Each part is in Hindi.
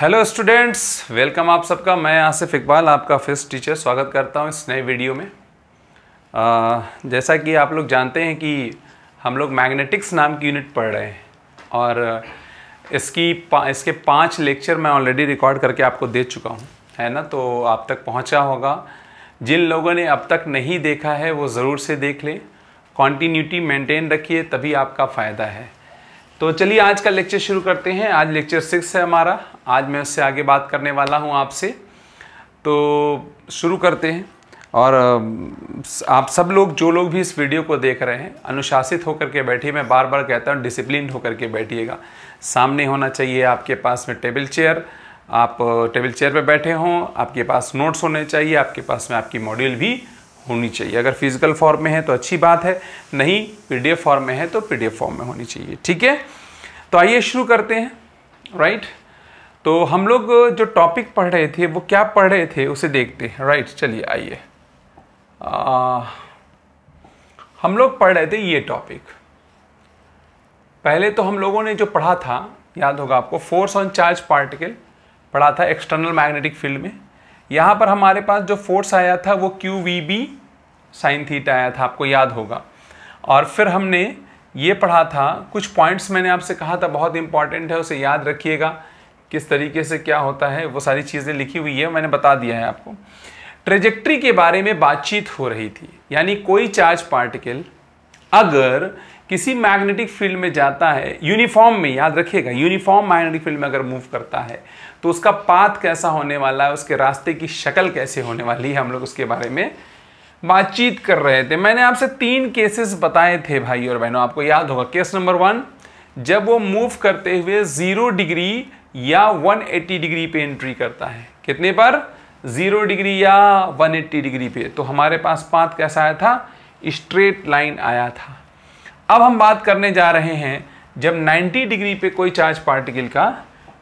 हेलो स्टूडेंट्स वेलकम आप सबका मैं आसिफ इकबाल आपका फिस्ट टीचर स्वागत करता हूं इस नए वीडियो में आ, जैसा कि आप लोग जानते हैं कि हम लोग मैग्नेटिक्स नाम की यूनिट पढ़ रहे हैं और इसकी पा, इसके पांच लेक्चर मैं ऑलरेडी रिकॉर्ड करके आपको दे चुका हूं है ना तो आप तक पहुंचा होगा जिन लोगों ने अब तक नहीं देखा है वो ज़रूर से देख लें कॉन्टीन्यूटी मेनटेन रखिए तभी आपका फ़ायदा है तो चलिए आज का लेक्चर शुरू करते हैं आज लेक्चर सिक्स है हमारा आज मैं उससे आगे बात करने वाला हूँ आपसे तो शुरू करते हैं और आप सब लोग जो लोग भी इस वीडियो को देख रहे हैं अनुशासित होकर के बैठिए मैं बार बार कहता हूँ डिसिप्लिन होकर के बैठिएगा सामने होना चाहिए आपके पास में टेबल चेयर आप टेबल चेयर पर बैठे हों आपके पास नोट्स होने चाहिए आपके पास में आपकी मॉड्यूल भी होनी चाहिए अगर फिजिकल फॉर्म में है तो अच्छी बात है नहीं पीडीएफ फॉर्म में है तो पीडीएफ फॉर्म में होनी चाहिए ठीक है तो आइए शुरू करते हैं राइट right? तो हम लोग जो टॉपिक पढ़ रहे थे वो क्या पढ़ रहे थे उसे देखते हैं राइट चलिए आइए हम लोग पढ़ रहे थे ये टॉपिक पहले तो हम लोगों ने जो पढ़ा था याद होगा आपको फोर्स ऑन चार्ज पार्टिकल पढ़ा था एक्सटर्नल मैग्नेटिक फील्ड में यहाँ पर हमारे पास जो फोर्स आया था वो Q V B sine theta आया था आपको याद होगा और फिर हमने ये पढ़ा था कुछ पॉइंट्स मैंने आपसे कहा था बहुत इंपॉर्टेंट है उसे याद रखिएगा किस तरीके से क्या होता है वो सारी चीज़ें लिखी हुई है मैंने बता दिया है आपको ट्रेजेक्ट्री के बारे में बातचीत हो रही थी यानी कोई चार्ज पार्टिकल अगर किसी मैग्नेटिक फील्ड में जाता है यूनिफॉर्म में याद रखिएगा यूनिफॉर्म मैग्नेटिक फील्ड में अगर मूव करता है तो उसका पाथ कैसा होने वाला है उसके रास्ते की शक्ल कैसे होने वाली है हम लोग उसके बारे में बातचीत कर रहे थे मैंने आपसे तीन केसेस बताए थे भाई और बहनों आपको याद होगा केस नंबर वन जब वो मूव करते हुए ज़ीरो डिग्री या 180 डिग्री पे एंट्री करता है कितने पर जीरो डिग्री या 180 डिग्री पे तो हमारे पास पाथ कैसा आया था स्ट्रेट लाइन आया था अब हम बात करने जा रहे हैं जब 90 डिग्री पे कोई चार्ज पार्टिकल का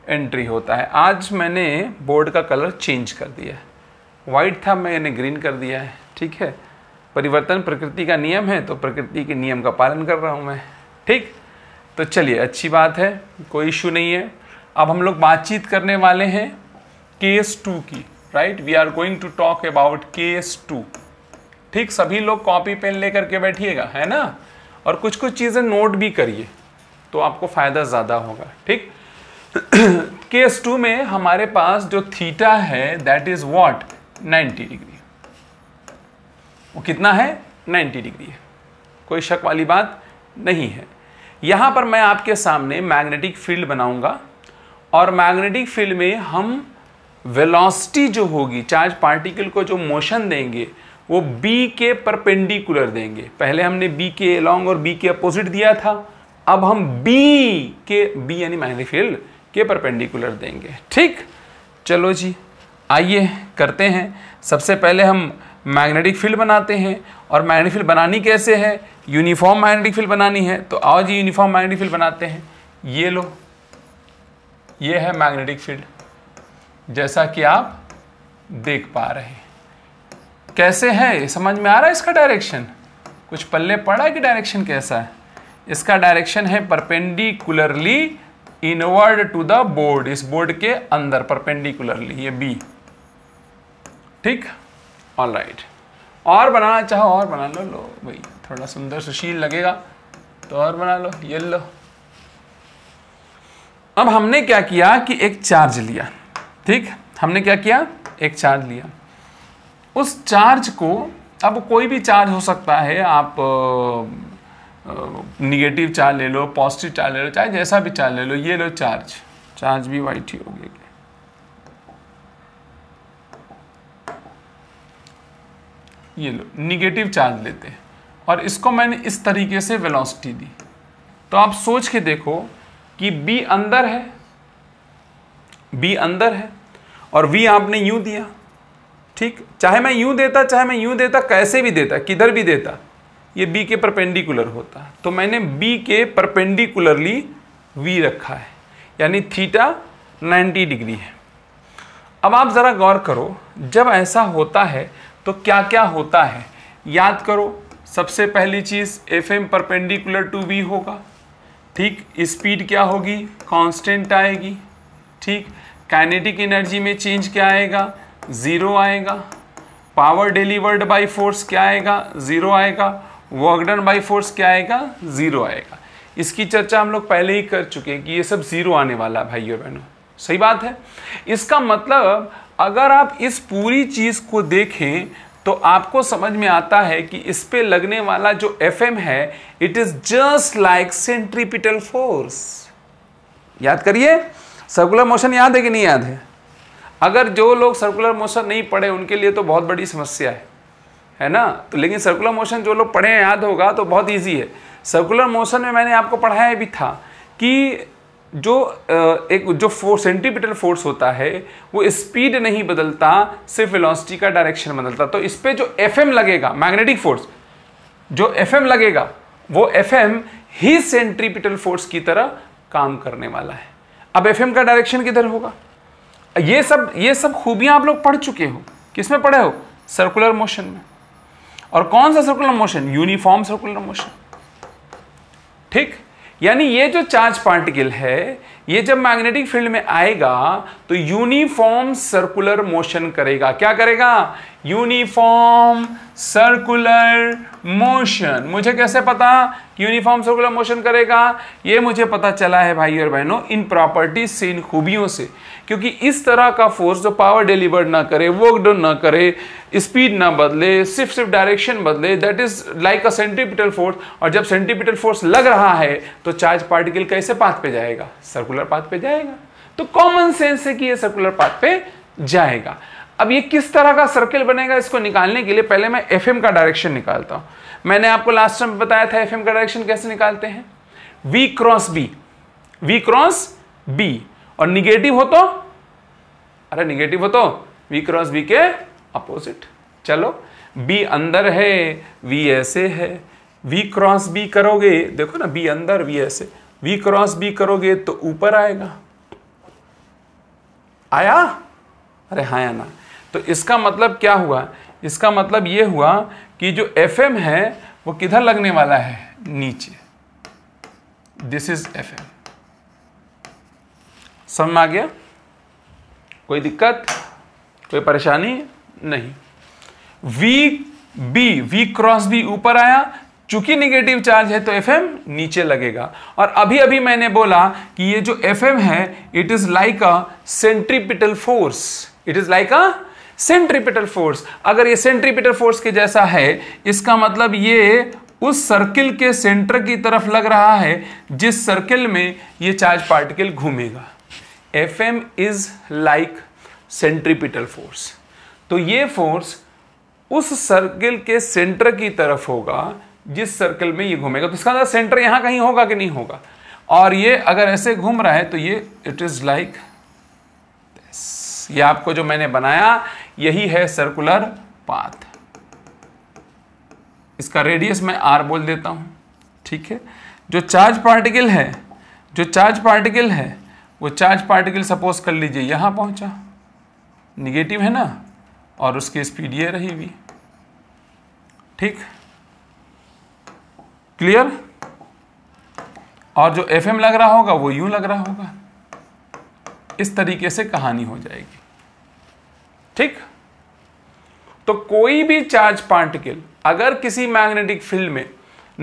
एंट्री होता है आज मैंने बोर्ड का कलर चेंज कर दिया वाइट था मैंने ग्रीन कर दिया है ठीक है परिवर्तन प्रकृति का नियम है तो प्रकृति के नियम का पालन कर रहा हूँ मैं ठीक तो चलिए अच्छी बात है कोई इशू नहीं है अब हम लोग बातचीत करने वाले हैं केस टू की right we are going to talk about case two ठीक सभी लोग कॉपी पेन लेकर के बैठिएगा है ना और कुछ कुछ चीज़ें नोट भी करिए तो आपको फ़ायदा ज़्यादा होगा ठीक केस टू में हमारे पास जो थीटा है दैट इज व्हाट 90 डिग्री वो कितना है 90 डिग्री है कोई शक वाली बात नहीं है यहाँ पर मैं आपके सामने मैग्नेटिक फील्ड बनाऊंगा और मैग्नेटिक फील्ड में हम वेलोसिटी जो होगी चार्ज पार्टिकल को जो मोशन देंगे वो B के परपेंडिकुलर देंगे पहले हमने B के अलॉन्ग और B के अपोजिट दिया था अब हम B के B यानी मैग्नेटिक फील्ड के परपेंडिकुलर देंगे ठीक चलो जी आइए करते हैं सबसे पहले हम मैग्नेटिक फील्ड बनाते हैं और मैग्नेटिक फील्ड बनानी कैसे है यूनिफॉर्म मैग्नेटिक फील्ड बनानी है तो आओ जी यूनिफॉर्म मैग्नेटिक फील्ड बनाते हैं ये लो ये है मैग्नेटिक फील्ड जैसा कि आप देख पा रहे हैं कैसे है समझ में आ रहा है इसका डायरेक्शन कुछ पल्ले पड़ा कि डायरेक्शन कैसा है इसका डायरेक्शन है perpendicularly inward to the board इस बोर्ड के अंदर परपेंडिकुलरली ये बी ठीक ऑल राइट और बनाना चाहो और बना लो लो भाई थोड़ा सुंदर सुशील लगेगा तो और बना लो ये लो अब हमने क्या किया कि एक चार्ज लिया ठीक हमने क्या किया एक चार्ज लिया उस चार्ज को अब कोई भी चार्ज हो सकता है आप निगेटिव चार्ज ले लो पॉजिटिव चार्ज ले लो चाहे जैसा भी चार्ज ले लो ये लो चार्ज चार्ज भी वाइट ही हो गया ये लो निगेटिव चार्ज लेते हैं और इसको मैंने इस तरीके से वेलोसिटी दी तो आप सोच के देखो कि बी अंदर है बी अंदर है और वी आपने यूं दिया ठीक चाहे मैं यूं देता चाहे मैं यूं देता कैसे भी देता किधर भी देता ये बी के परपेंडिकुलर होता तो मैंने बी के परपेंडिकुलरली वी रखा है यानी थीटा 90 डिग्री है अब आप ज़रा गौर करो जब ऐसा होता है तो क्या क्या होता है याद करो सबसे पहली चीज़ F M perpendicular to V होगा ठीक स्पीड क्या होगी कांस्टेंट आएगी ठीक काइनेटिक एनर्जी में चेंज क्या आएगा ज़ीरो आएगा पावर डिलीवर्ड बाय फोर्स क्या आएगा ज़ीरो आएगा वर्कडन बाय फोर्स क्या आएगा ज़ीरो आएगा इसकी चर्चा हम लोग पहले ही कर चुके हैं कि ये सब ज़ीरो आने वाला है भाइयों बहनों सही बात है इसका मतलब अगर आप इस पूरी चीज़ को देखें तो आपको समझ में आता है कि इस पे लगने वाला जो एफ है it is just like centripetal force याद करिए सर्कुलर मोशन याद है कि नहीं याद है अगर जो लोग सर्कुलर मोशन नहीं पढ़े उनके लिए तो बहुत बड़ी समस्या है है ना तो लेकिन सर्कुलर मोशन जो लोग पढ़े याद होगा तो बहुत ईजी है सर्कुलर मोशन में मैंने आपको पढ़ाया भी था कि जो एक जो फोर्स सेंटीपिटल फोर्स होता है वो स्पीड नहीं बदलता सिर्फ वेलोसिटी का डायरेक्शन बदलता तो इस पर जो एफ लगेगा मैग्नेटिक फोर्स जो एफ लगेगा वो एफ ही सेंट्रीपिटल फोर्स की तरह काम करने वाला है अब एफ का डायरेक्शन किधर होगा ये सब ये सब खूबियां आप लोग पढ़ चुके हो किसमें पढ़े हो सर्कुलर मोशन में और कौन सा circular motion uniform circular motion ठीक यानी ये जो चार्ज पार्टिकल है ये जब मैग्नेटिक फील्ड में आएगा तो यूनिफॉर्म सर्कुलर मोशन करेगा क्या करेगा यूनिफॉर्म सर्कुलर मोशन मुझे कैसे पता यूनिफॉर्म सर्कुलर मोशन करेगा ये मुझे पता चला है भाई और बहनों इन प्रॉपर्टीज से इन खूबियों से क्योंकि इस तरह का फोर्स जो पावर डिलीवर ना करे वर्क डन ना करे स्पीड ना बदले सिर्फ सिर्फ डायरेक्शन बदले that is like a centripetal force और जब सेंटीपिटल फोर्स लग रहा है तो चार्ज पार्टिकल कैसे पाथ पे जाएगा सर्कुलर पाथ पे जाएगा तो कॉमन सेंस है कि ये सर्कुलर पाथ पे जाएगा अब ये किस तरह का सर्कल बनेगा इसको निकालने के लिए पहले मैं एफ का डायरेक्शन निकालता हूं मैंने आपको लास्ट टाइम बताया था एफ का डायरेक्शन कैसे निकालते हैं V cross B V cross B और निगेटिव हो तो अरे निगेटिव हो तो वी क्रॉस वी के अपोजिट चलो बी अंदर है वी ऐसे है वी क्रॉस बी करोगे देखो ना बी अंदर वी ऐसे वी क्रॉस बी करोगे तो ऊपर आएगा आया अरे हाँ या ना तो इसका मतलब क्या हुआ इसका मतलब ये हुआ कि जो एफ है वो किधर लगने वाला है नीचे दिस इज एफ एम समझ में आ गया कोई दिक्कत कोई परेशानी नहीं V B V cross B ऊपर आया चूंकि निगेटिव चार्ज है तो एफ नीचे लगेगा और अभी अभी मैंने बोला कि ये जो एफ है it is like a centripetal force it is like a centripetal force अगर ये सेंट्रीपिटल फोर्स के जैसा है इसका मतलब ये उस सर्किल के सेंटर की तरफ लग रहा है जिस सर्किल में ये चार्ज पार्टिकल घूमेगा F M is like centripetal force तो ये फोर्स उस सर्कल के सेंटर की तरफ होगा जिस सर्कल में ये घूमेगा तो इसका सेंटर मतलब यहां कहीं होगा कि नहीं होगा और ये अगर ऐसे घूम रहा है तो ये इट इज़ लाइक ये आपको जो मैंने बनाया यही है सर्कुलर पाथ इसका रेडियस मैं आर बोल देता हूं ठीक है जो चार्ज पार्टिकल है जो चार्ज पार्टिकल है वो चार्ज पार्टिकल सपोज कर लीजिए यहाँ पहुँचा निगेटिव है ना और उसकी स्पीड ये रही भी ठीक क्लियर और जो एफ लग रहा होगा वो यूं लग रहा होगा इस तरीके से कहानी हो जाएगी ठीक तो कोई भी चार्ज पार्टिकल अगर किसी मैग्नेटिक फील्ड में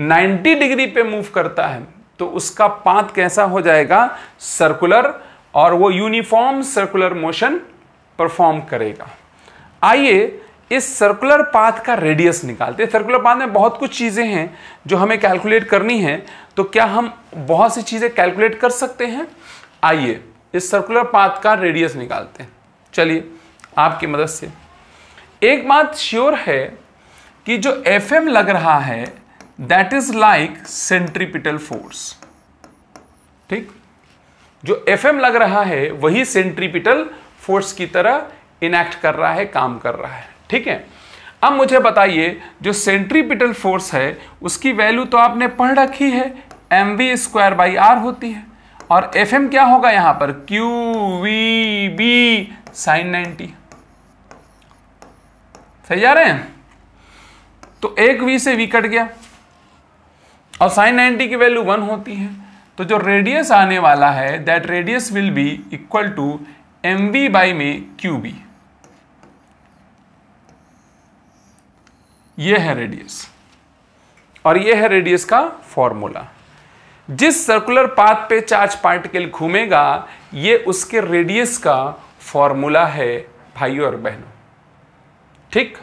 90 डिग्री पे मूव करता है तो उसका पात कैसा हो जाएगा सर्कुलर और वो यूनिफॉर्म सर्कुलर मोशन परफॉर्म करेगा आइए इस सर्कुलर पाथ का रेडियस निकालते हैं सर्कुलर पाथ में बहुत कुछ चीज़ें हैं जो हमें कैलकुलेट करनी है तो क्या हम बहुत सी चीज़ें कैलकुलेट कर सकते हैं आइए इस सर्कुलर पाथ का रेडियस निकालते हैं चलिए आपकी मदद से एक बात श्योर है कि जो एफ लग रहा है that is like centripetal force ठीक जो एफ लग रहा है वही सेंट्रीपिटल फोर्स की तरह इनैक्ट कर रहा है काम कर रहा है ठीक है अब मुझे बताइए जो सेंट्रीपिटल फोर्स है उसकी वैल्यू तो आपने पढ़ रखी है M V square by R होती है और एफ एम क्या होगा यहां पर Q V B sine ninety सही जा रहे हैं तो एक वी से वी कट गया और साइन नाइन्टी की वैल्यू वन होती है तो जो रेडियस आने वाला है that radius will be equal to M we by में क्यू बी ये है रेडियस और यह है रेडियस का फॉर्मूला जिस सर्कुलर पाथ पे चार्ज पार्टिकल घूमेगा ये उसके रेडियस का फॉर्मूला है भाइयों और बहनों ठीक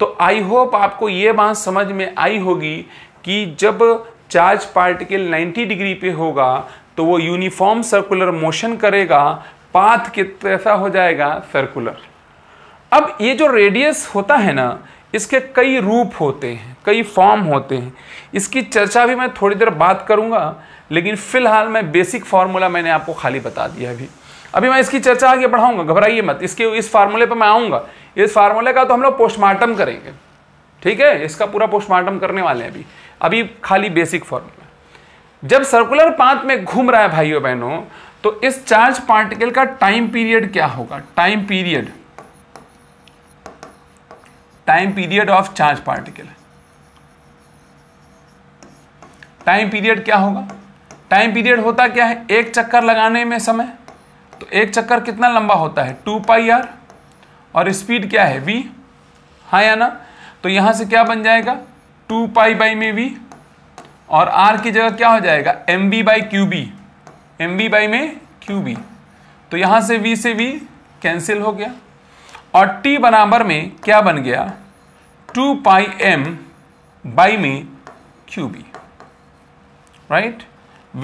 तो आई होप आपको यह बात समझ में आई होगी कि जब चार्ज पार्टिकल 90 डिग्री पे होगा तो वो यूनिफॉर्म सर्कुलर मोशन करेगा पाथ के तरह हो जाएगा सर्कुलर अब ये जो रेडियस होता है ना इसके कई रूप होते हैं कई फॉर्म होते हैं इसकी चर्चा भी मैं थोड़ी देर बात करूंगा लेकिन फ़िलहाल मैं बेसिक फार्मूला मैंने आपको खाली बता दिया अभी अभी मैं इसकी चर्चा आगे बढ़ाऊंगा घबराइए मत इसके इस फार्मूले पर मैं आऊँगा इस फार्मूले का तो हम लोग पोस्टमार्टम करेंगे ठीक है इसका पूरा पोस्टमार्टम करने वाले हैं अभी अभी खाली बेसिक फॉर्मूला जब सर्कुलर पाथ में घूम रहा है भाइयों बहनों तो इस चार्ज पार्टिकल का टाइम पीरियड क्या होगा time period time period of charge particle time period क्या होगा टाइम पीरियड होता क्या है एक चक्कर लगाने में समय तो एक चक्कर कितना लंबा होता है टू पाई आर और स्पीड क्या है वी हाँ या ना तो यहां से क्या बन जाएगा टू पाई बाई में वी और आर की जगह क्या हो जाएगा m B by Q B m B by में क्यू बी तो यहां से वी से वी कैंसिल हो गया और टी बराबर में क्या बन गया टू पाई एम बाई में Q B right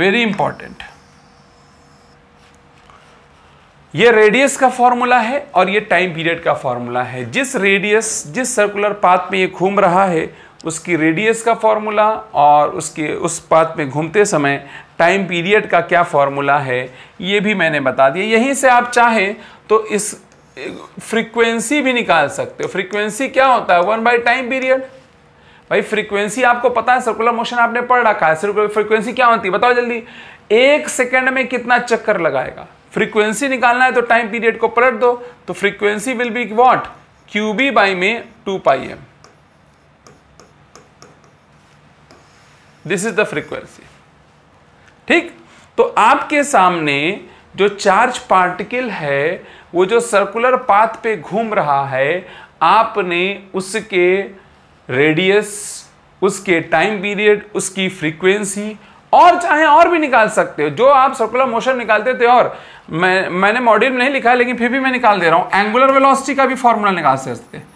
very important ये रेडियस का फॉर्मूला है और ये टाइम पीरियड का फॉर्मूला है जिस रेडियस जिस सर्कुलर पाथ में ये घूम रहा है उसकी रेडियस का फॉर्मूला और उसके उस पाथ में घूमते समय टाइम पीरियड का क्या फॉर्मूला है ये भी मैंने बता दिया यहीं से आप चाहें तो इस फ्रीक्वेंसी भी निकाल सकते हो फ्रीक्वेंसी क्या होता है वन बाई टाइम पीरियड भाई फ्रीक्वेंसी आपको पता है सर्कुलर मोशन आपने पढ़ रखा है सर्कुलर फ्रीक्वेंसी क्या होती है बताओ जल्दी एक सेकेंड में कितना चक्कर लगाएगा फ्रीक्वेंसी निकालना है तो टाइम पीरियड को पलट दो तो frequency will be what q B by में two pi m this is the frequency ठीक तो आपके सामने जो चार्ज पार्टिकल है वो जो सर्कुलर पाथ पे घूम रहा है आपने उसके रेडियस उसके टाइम पीरियड उसकी फ्रीक्वेंसी और चाहे और भी निकाल सकते हो जो आप सर्कुलर मोशन निकालते थे और मैं मैंने मॉड्यूल नहीं लिखा है लेकिन फिर भी मैं निकाल दे रहा हूँ एंगुलर वेलोसिटी का भी फॉर्मूला निकाल सकते हैं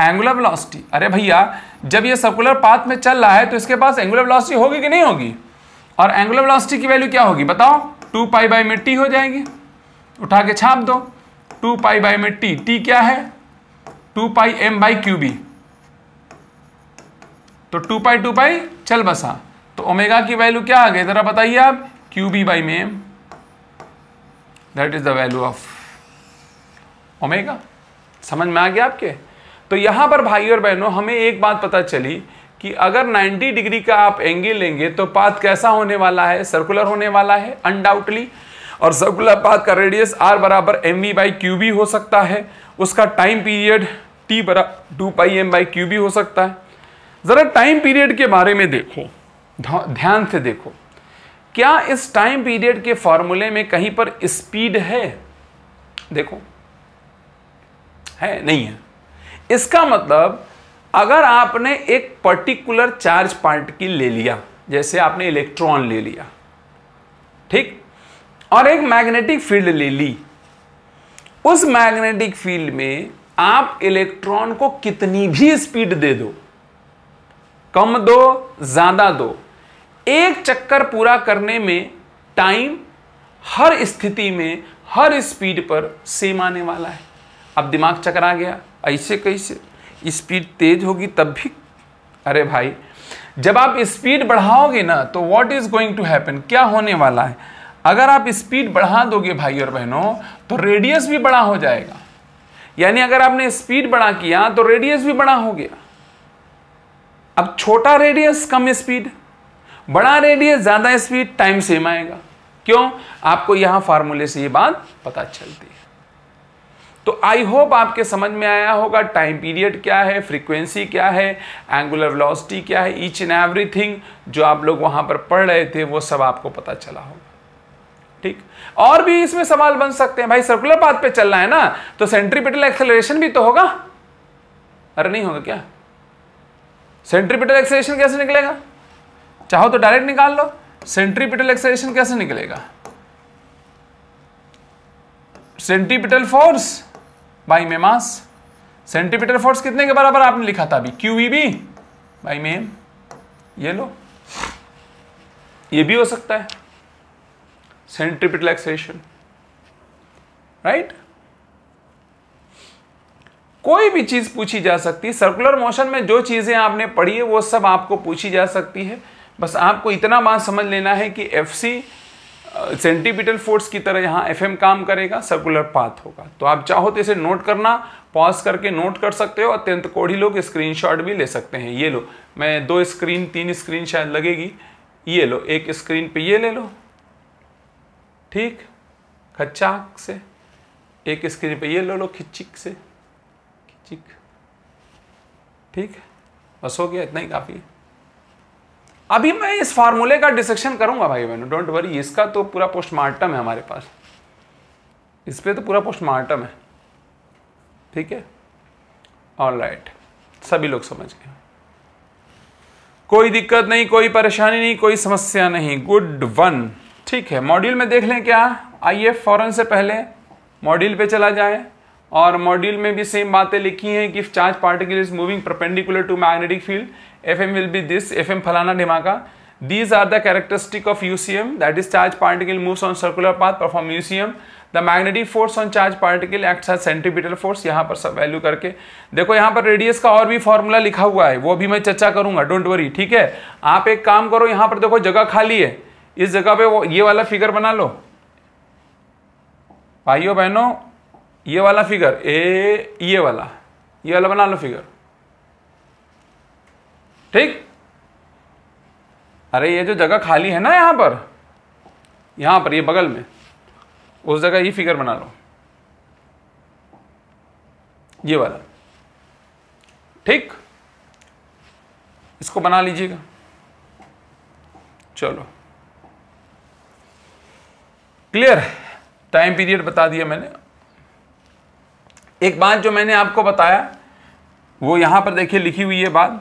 एंगुलर वेलोसिटी अरे भैया जब ये सर्कुलर पाथ में चल रहा है तो इसके पास एंगुलर वेलोसिटी होगी कि नहीं होगी और एंगुलर वेलोसिटी की वैल्यू क्या होगी बताओ टू पाई बाई में टी हो जाएगी उठा के छाप दो टू पाई बाई में टी टी क्या है two pi M by Q B तो टू पाई टू पाई चल बसा तो ओमेगा की वैल्यू क्या आ गई जरा बताइए आप क्यू बी बाई में that is the value of omega समझ में आ गया आपके तो यहाँ पर भाई और बहनों हमें एक बात पता चली कि अगर 90 डिग्री का आप एंगल लेंगे तो पाथ कैसा होने वाला है सर्कुलर होने वाला है अनडाउटली और सर्कुलर पाथ का रेडियस आर बराबर एम वी बाई क्यू भी हो सकता है उसका टाइम पीरियड टी बरा two pi M by Q भी हो सकता है ज़रा टाइम पीरियड के बारे में देखो ध्यान से देखो क्या इस टाइम पीरियड के फॉर्मूले में कहीं पर स्पीड है देखो है नहीं है इसका मतलब अगर आपने एक पर्टिकुलर चार्ज पार्टिकल ले लिया जैसे आपने इलेक्ट्रॉन ले लिया ठीक और एक मैग्नेटिक फील्ड ले ली उस मैग्नेटिक फील्ड में आप इलेक्ट्रॉन को कितनी भी स्पीड दे दो कम दो ज्यादा दो एक चक्कर पूरा करने में टाइम हर स्थिति में हर स्पीड पर सेम आने वाला है अब दिमाग चकरा गया ऐसे कैसे स्पीड तेज होगी तब भी अरे भाई जब आप स्पीड बढ़ाओगे ना तो what is going to happen क्या होने वाला है अगर आप स्पीड बढ़ा दोगे भाई और बहनों तो रेडियस भी बड़ा हो जाएगा यानी अगर आपने स्पीड बड़ा किया तो रेडियस भी बड़ा हो गया अब छोटा रेडियस कम स्पीड बड़ा रेडियस ज़्यादा स्पीड टाइम सेम आएगा क्यों आपको यहां फार्मूले से ये बात पता चलती है तो आई होप आपके समझ में आया होगा टाइम पीरियड क्या है फ्रीक्वेंसी क्या है एंगुलर वेलोसिटी क्या है ईच एंड एवरीथिंग जो आप लोग वहां पर पढ़ रहे थे वो सब आपको पता चला होगा ठीक और भी इसमें सवाल बन सकते हैं भाई सर्कुलर पाथ पे चलना है ना तो सेंट्रीपिटल एक्सेलरेशन भी तो होगा अरे नहीं होगा क्या सेंट्रीपिटल एक्सेलरेशन कैसे निकलेगा चाहो तो डायरेक्ट निकाल लो सेंट्रीपिटल एक्सेलरेशन कैसे निकलेगा सेंट्रीपिटल फोर्स बाई में मास सेंटीमीटर फोर्स कितने के बराबर आपने लिखा था अभी क्यू बी बाई में ये लो ये भी हो सकता है सेंट्रिपिटल एक्सेशन राइट कोई भी चीज पूछी जा सकती है सर्कुलर मोशन में जो चीजें आपने पढ़ी है वो सब आपको पूछी जा सकती है बस आपको इतना बात समझ लेना है कि एफ सी सेंटीपिटल फोर्स की तरह यहाँ एफ काम करेगा सर्कुलर पाथ होगा तो आप चाहो तो इसे नोट करना पॉज करके नोट कर सकते हो अत्यंत कोढ़ी लोग स्क्रीनशॉट भी ले सकते हैं ये लो मैं दो स्क्रीन तीन स्क्रीन शायद लगेगी ये लो एक स्क्रीन पे ये ले लो ठीक खच्चाक से एक स्क्रीन पे ये ले लो खिचिक से खिचिक ठीक बस हो गया इतना ही काफ़ी है अभी मैं इस फार्मूले का डिसेक्शन करूंगा भाई बहनों डोंट वरी इसका तो पूरा पोस्टमार्टम है हमारे पास इस पर तो पूरा पोस्टमार्टम है ठीक है ऑल राइट सभी लोग समझ गए कोई दिक्कत नहीं कोई परेशानी नहीं कोई समस्या नहीं गुड वन ठीक है मॉड्यूल में देख लें क्या आइए फॉरन से पहले मॉड्यूल पे चला जाए और मॉड्यूल में भी सेम बातें लिखी हैं कि charge particle is moving perpendicular to magnetic field F m Fm will be this, Fm Phalana Dhimaka. These are the characteristic of UCM that is charge particle move on circular path perform UCM the magnetic force on charge particle act as centimetre force यहाँ पर सब वैल्यू करके देखो यहाँ पर रेडियस का और भी फॉर्मूला लिखा हुआ है वो भी मैं चर्चा करूंगा डोंट वरी ठीक है आप एक काम करो यहाँ पर देखो जगह खाली है इस जगह पे वो ये वाला फिगर बना लो भाइयों बहनों ये वाला फिगर ए ये वाला ये वाला बना लो फिगर ठीक अरे ये जो जगह खाली है ना यहां पर यहां पर ये बगल में उस जगह ये फिगर बना लो ये वाला ठीक इसको बना लीजिएगा चलो क्लियर टाइम पीरियड बता दिया मैंने एक बात जो मैंने आपको बताया वो यहां पर देखिए लिखी हुई है बात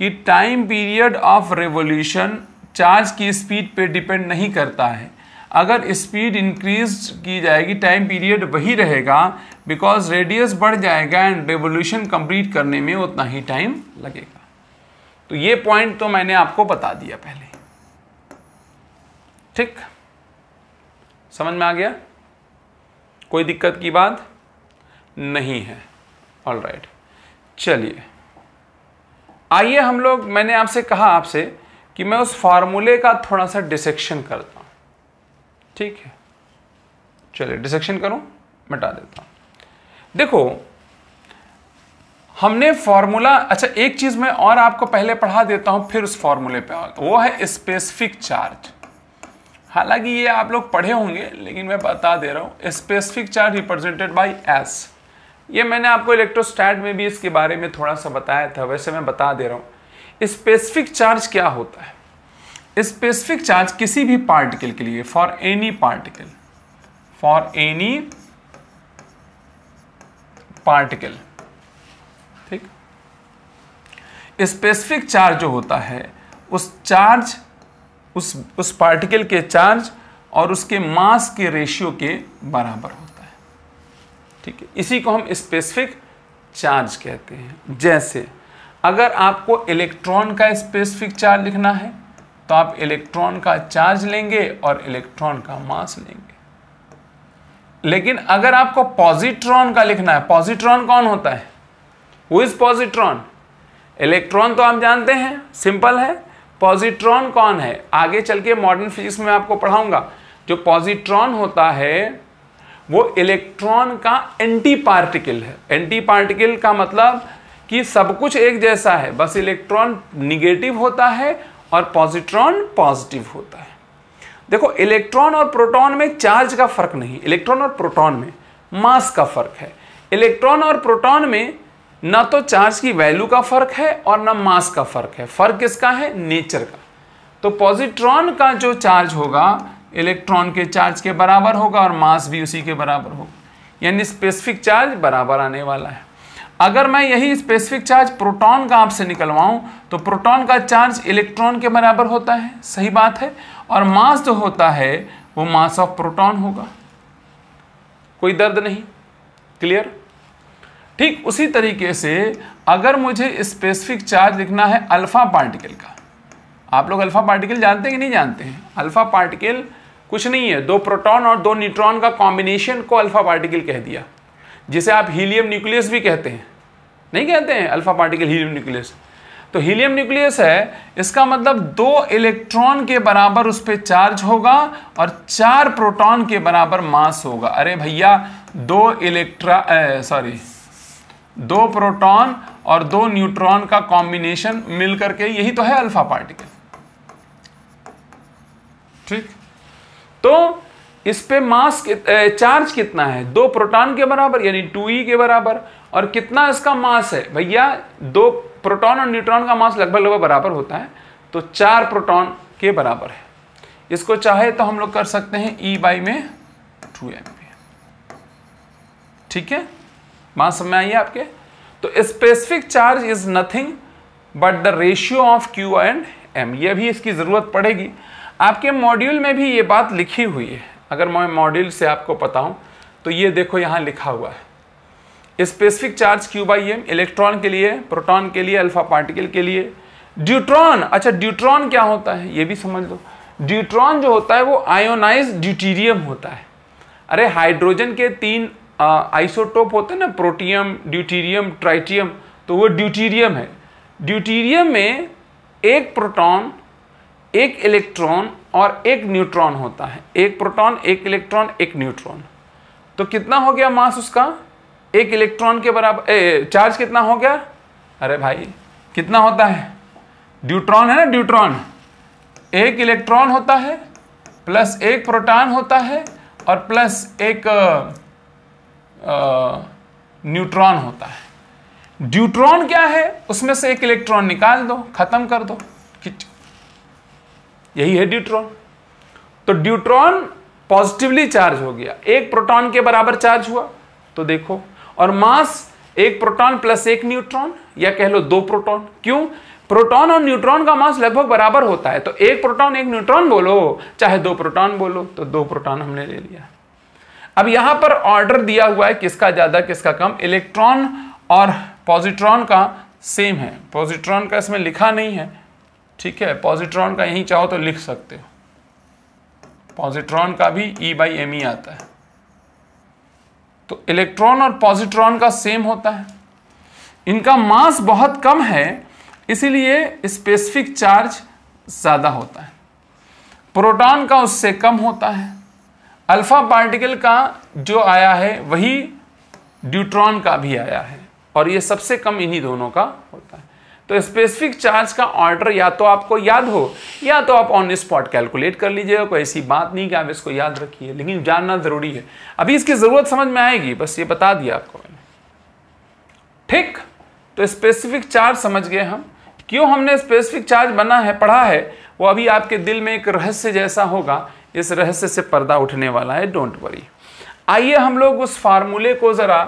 कि time period of revolution charge की स्पीड पे डिपेंड नहीं करता है अगर स्पीड इंक्रीज की जाएगी टाइम पीरियड वही रहेगा बिकॉज रेडियस बढ़ जाएगा एंड रेवोल्यूशन कंप्लीट करने में उतना ही टाइम लगेगा तो ये पॉइंट तो मैंने आपको बता दिया पहले ठीक समझ में आ गया कोई दिक्कत की बात नहीं है ऑल राइट right. चलिए आइए हम लोग मैंने आपसे कहा आपसे कि मैं उस फार्मूले का थोड़ा सा डिसेक्शन करता हूं ठीक है चलिए डिसेक्शन करूं मिटा देता हूं देखो हमने फार्मूला अच्छा एक चीज मैं और आपको पहले पढ़ा देता हूं फिर उस फार्मूले पे आता वो है स्पेसिफिक चार्ज हालांकि ये आप लोग पढ़े होंगे लेकिन मैं बता दे रहा हूं specific charge represented by S ये मैंने आपको इलेक्ट्रोस्टैट में भी इसके बारे में थोड़ा सा बताया था वैसे मैं बता दे रहा हूँ स्पेसिफिक चार्ज क्या होता है स्पेसिफिक चार्ज किसी भी पार्टिकल के लिए for any particle for any particle ठीक स्पेसिफिक चार्ज जो होता है उस चार्ज उस उस पार्टिकल के चार्ज और उसके मास के रेशियो के बराबर होता है ठीक है इसी को हम स्पेसिफिक चार्ज कहते हैं जैसे अगर आपको इलेक्ट्रॉन का स्पेसिफिक चार्ज लिखना है तो आप इलेक्ट्रॉन का चार्ज लेंगे और इलेक्ट्रॉन का मास लेंगे लेकिन अगर आपको पॉजिट्रॉन का लिखना है पॉजिट्रॉन कौन होता है वो इज पॉजिट्रॉन इलेक्ट्रॉन तो आप जानते हैं सिंपल है पॉजिट्रॉन कौन है आगे चल के मॉडर्न फिजिक्स में आपको पढ़ाऊंगा जो पॉजिट्रॉन होता है वो इलेक्ट्रॉन का एंटी पार्टिकल है एंटी पार्टिकल का मतलब कि सब कुछ एक जैसा है बस इलेक्ट्रॉन निगेटिव होता है और पॉजिट्रॉन पॉजिटिव होता है देखो इलेक्ट्रॉन और प्रोटॉन में चार्ज का फर्क नहीं इलेक्ट्रॉन और प्रोटॉन में मास का फर्क है इलेक्ट्रॉन और प्रोटॉन में ना तो चार्ज की वैल्यू का फर्क है और ना मास का फर्क है फर्क किसका है नेचर का तो पॉजिट्रॉन का जो चार्ज होगा इलेक्ट्रॉन के चार्ज के बराबर होगा और मास भी उसी के बराबर होगा यानी स्पेसिफिक चार्ज बराबर आने वाला है अगर मैं यही स्पेसिफिक चार्ज प्रोटॉन का आपसे निकलवाऊं तो प्रोटॉन का चार्ज इलेक्ट्रॉन के बराबर होता है सही बात है और मास जो होता है वो मास ऑफ प्रोटॉन होगा कोई दर्द नहीं क्लियर ठीक उसी तरीके से अगर मुझे स्पेसिफिक चार्ज लिखना है अल्फा पार्टिकल का आप लोग अल्फा पार्टिकल जानते हैं कि नहीं जानते हैं अल्फा पार्टिकल कुछ नहीं है दो प्रोटॉन और दो न्यूट्रॉन का कॉम्बिनेशन को अल्फा पार्टिकल कह दिया जिसे आप हीलियम न्यूक्लियस भी कहते हैं नहीं कहते हैं अल्फा पार्टिकल हीलियम न्यूक्लियस तो हीलियम न्यूक्लियस है इसका मतलब दो इलेक्ट्रॉन के बराबर उस पर चार्ज होगा और चार प्रोटॉन के बराबर मास होगा अरे भैया दो इलेक्ट्रा सॉरी दो प्रोटॉन और दो न्यूट्रॉन का कॉम्बिनेशन मिलकर के यही तो है अल्फा पार्टिकल ठीक तो इस पे मास चार्ज कितना है दो प्रोटॉन के बराबर यानी टू ई के बराबर और कितना इसका मास है भैया दो प्रोटॉन और न्यूट्रॉन का मास लगभग लगभग बराबर होता है तो चार प्रोटॉन के बराबर है इसको चाहे तो हम लोग कर सकते हैं ई e बाई में टू एम ठीक है मास समय में आइए आपके तो specific charge is nothing but the ratio of q and m ये भी इसकी ज़रूरत पड़ेगी आपके मॉड्यूल में भी ये बात लिखी हुई है अगर मैं मॉड्यूल से आपको बताऊं तो ये देखो यहाँ लिखा हुआ है specific charge q by m electron के लिए प्रोटॉन के लिए अल्फा पार्टिकल के लिए ड्यूट्रॉन अच्छा ड्यूट्रॉन क्या होता है ये भी समझ लो ड्यूट्रॉन जो होता है वो आयोनाइज ड्यूटीरियम होता है अरे हाइड्रोजन के तीन आइसोटोप होते हैं ना प्रोटियम ड्यूटीरियम ट्राइटियम तो वो ड्यूटीरियम है ड्यूटीरियम में एक प्रोटॉन एक इलेक्ट्रॉन और एक न्यूट्रॉन होता है एक प्रोटॉन एक इलेक्ट्रॉन एक न्यूट्रॉन तो कितना हो गया मास उसका एक इलेक्ट्रॉन के बराबर चार्ज कितना हो गया अरे भाई कितना होता है ड्यूट्रॉन है ना ड्यूट्रॉन एक इलेक्ट्रॉन होता है प्लस एक प्रोटॉन होता है और प्लस एक न्यूट्रॉन होता है ड्यूट्रॉन क्या है उसमें से एक इलेक्ट्रॉन निकाल दो खत्म कर दो यही है ड्यूट्रॉन तो ड्यूट्रॉन पॉजिटिवली चार्ज हो गया एक प्रोटॉन के बराबर चार्ज हुआ तो देखो और मास एक प्रोटॉन प्लस एक न्यूट्रॉन या कह लो दो प्रोटॉन क्यों प्रोटॉन और न्यूट्रॉन का मास लगभग बराबर होता है तो एक प्रोटॉन एक न्यूट्रॉन बोलो चाहे दो प्रोटॉन बोलो तो दो प्रोटॉन हमने ले लिया अब यहां पर ऑर्डर दिया हुआ है किसका ज्यादा किसका कम इलेक्ट्रॉन और पॉजिट्रॉन का सेम है पॉजिट्रॉन का इसमें लिखा नहीं है ठीक है पॉजिट्रॉन का यहीं चाहो तो लिख सकते हो पॉजिट्रॉन का भी ई बाई एम ई आता है तो इलेक्ट्रॉन और पॉजिट्रॉन का सेम होता है इनका मास बहुत कम है इसीलिए स्पेसिफिक चार्ज ज़्यादा होता है प्रोटॉन का उससे कम होता है अल्फा पार्टिकल का जो आया है वही ड्यूट्रॉन का भी आया है और ये सबसे कम इन्हीं दोनों का होता है तो स्पेसिफिक चार्ज का ऑर्डर या तो आपको याद हो या तो आप ऑन स्पॉट कैलकुलेट कर लीजिएगा कोई ऐसी बात नहीं कि आप इसको याद रखिए लेकिन जानना ज़रूरी है अभी इसकी ज़रूरत समझ में आएगी बस ये बता दिया आपको मैंने ठीक तो स्पेसिफिक चार्ज समझ गए हम क्यों हमने स्पेसिफिक चार्ज बना है पढ़ा है वो अभी आपके दिल में एक रहस्य जैसा होगा इस रहस्य से पर्दा उठने वाला है डोंट वरी आइए हम लोग उस फार्मूले को ज़रा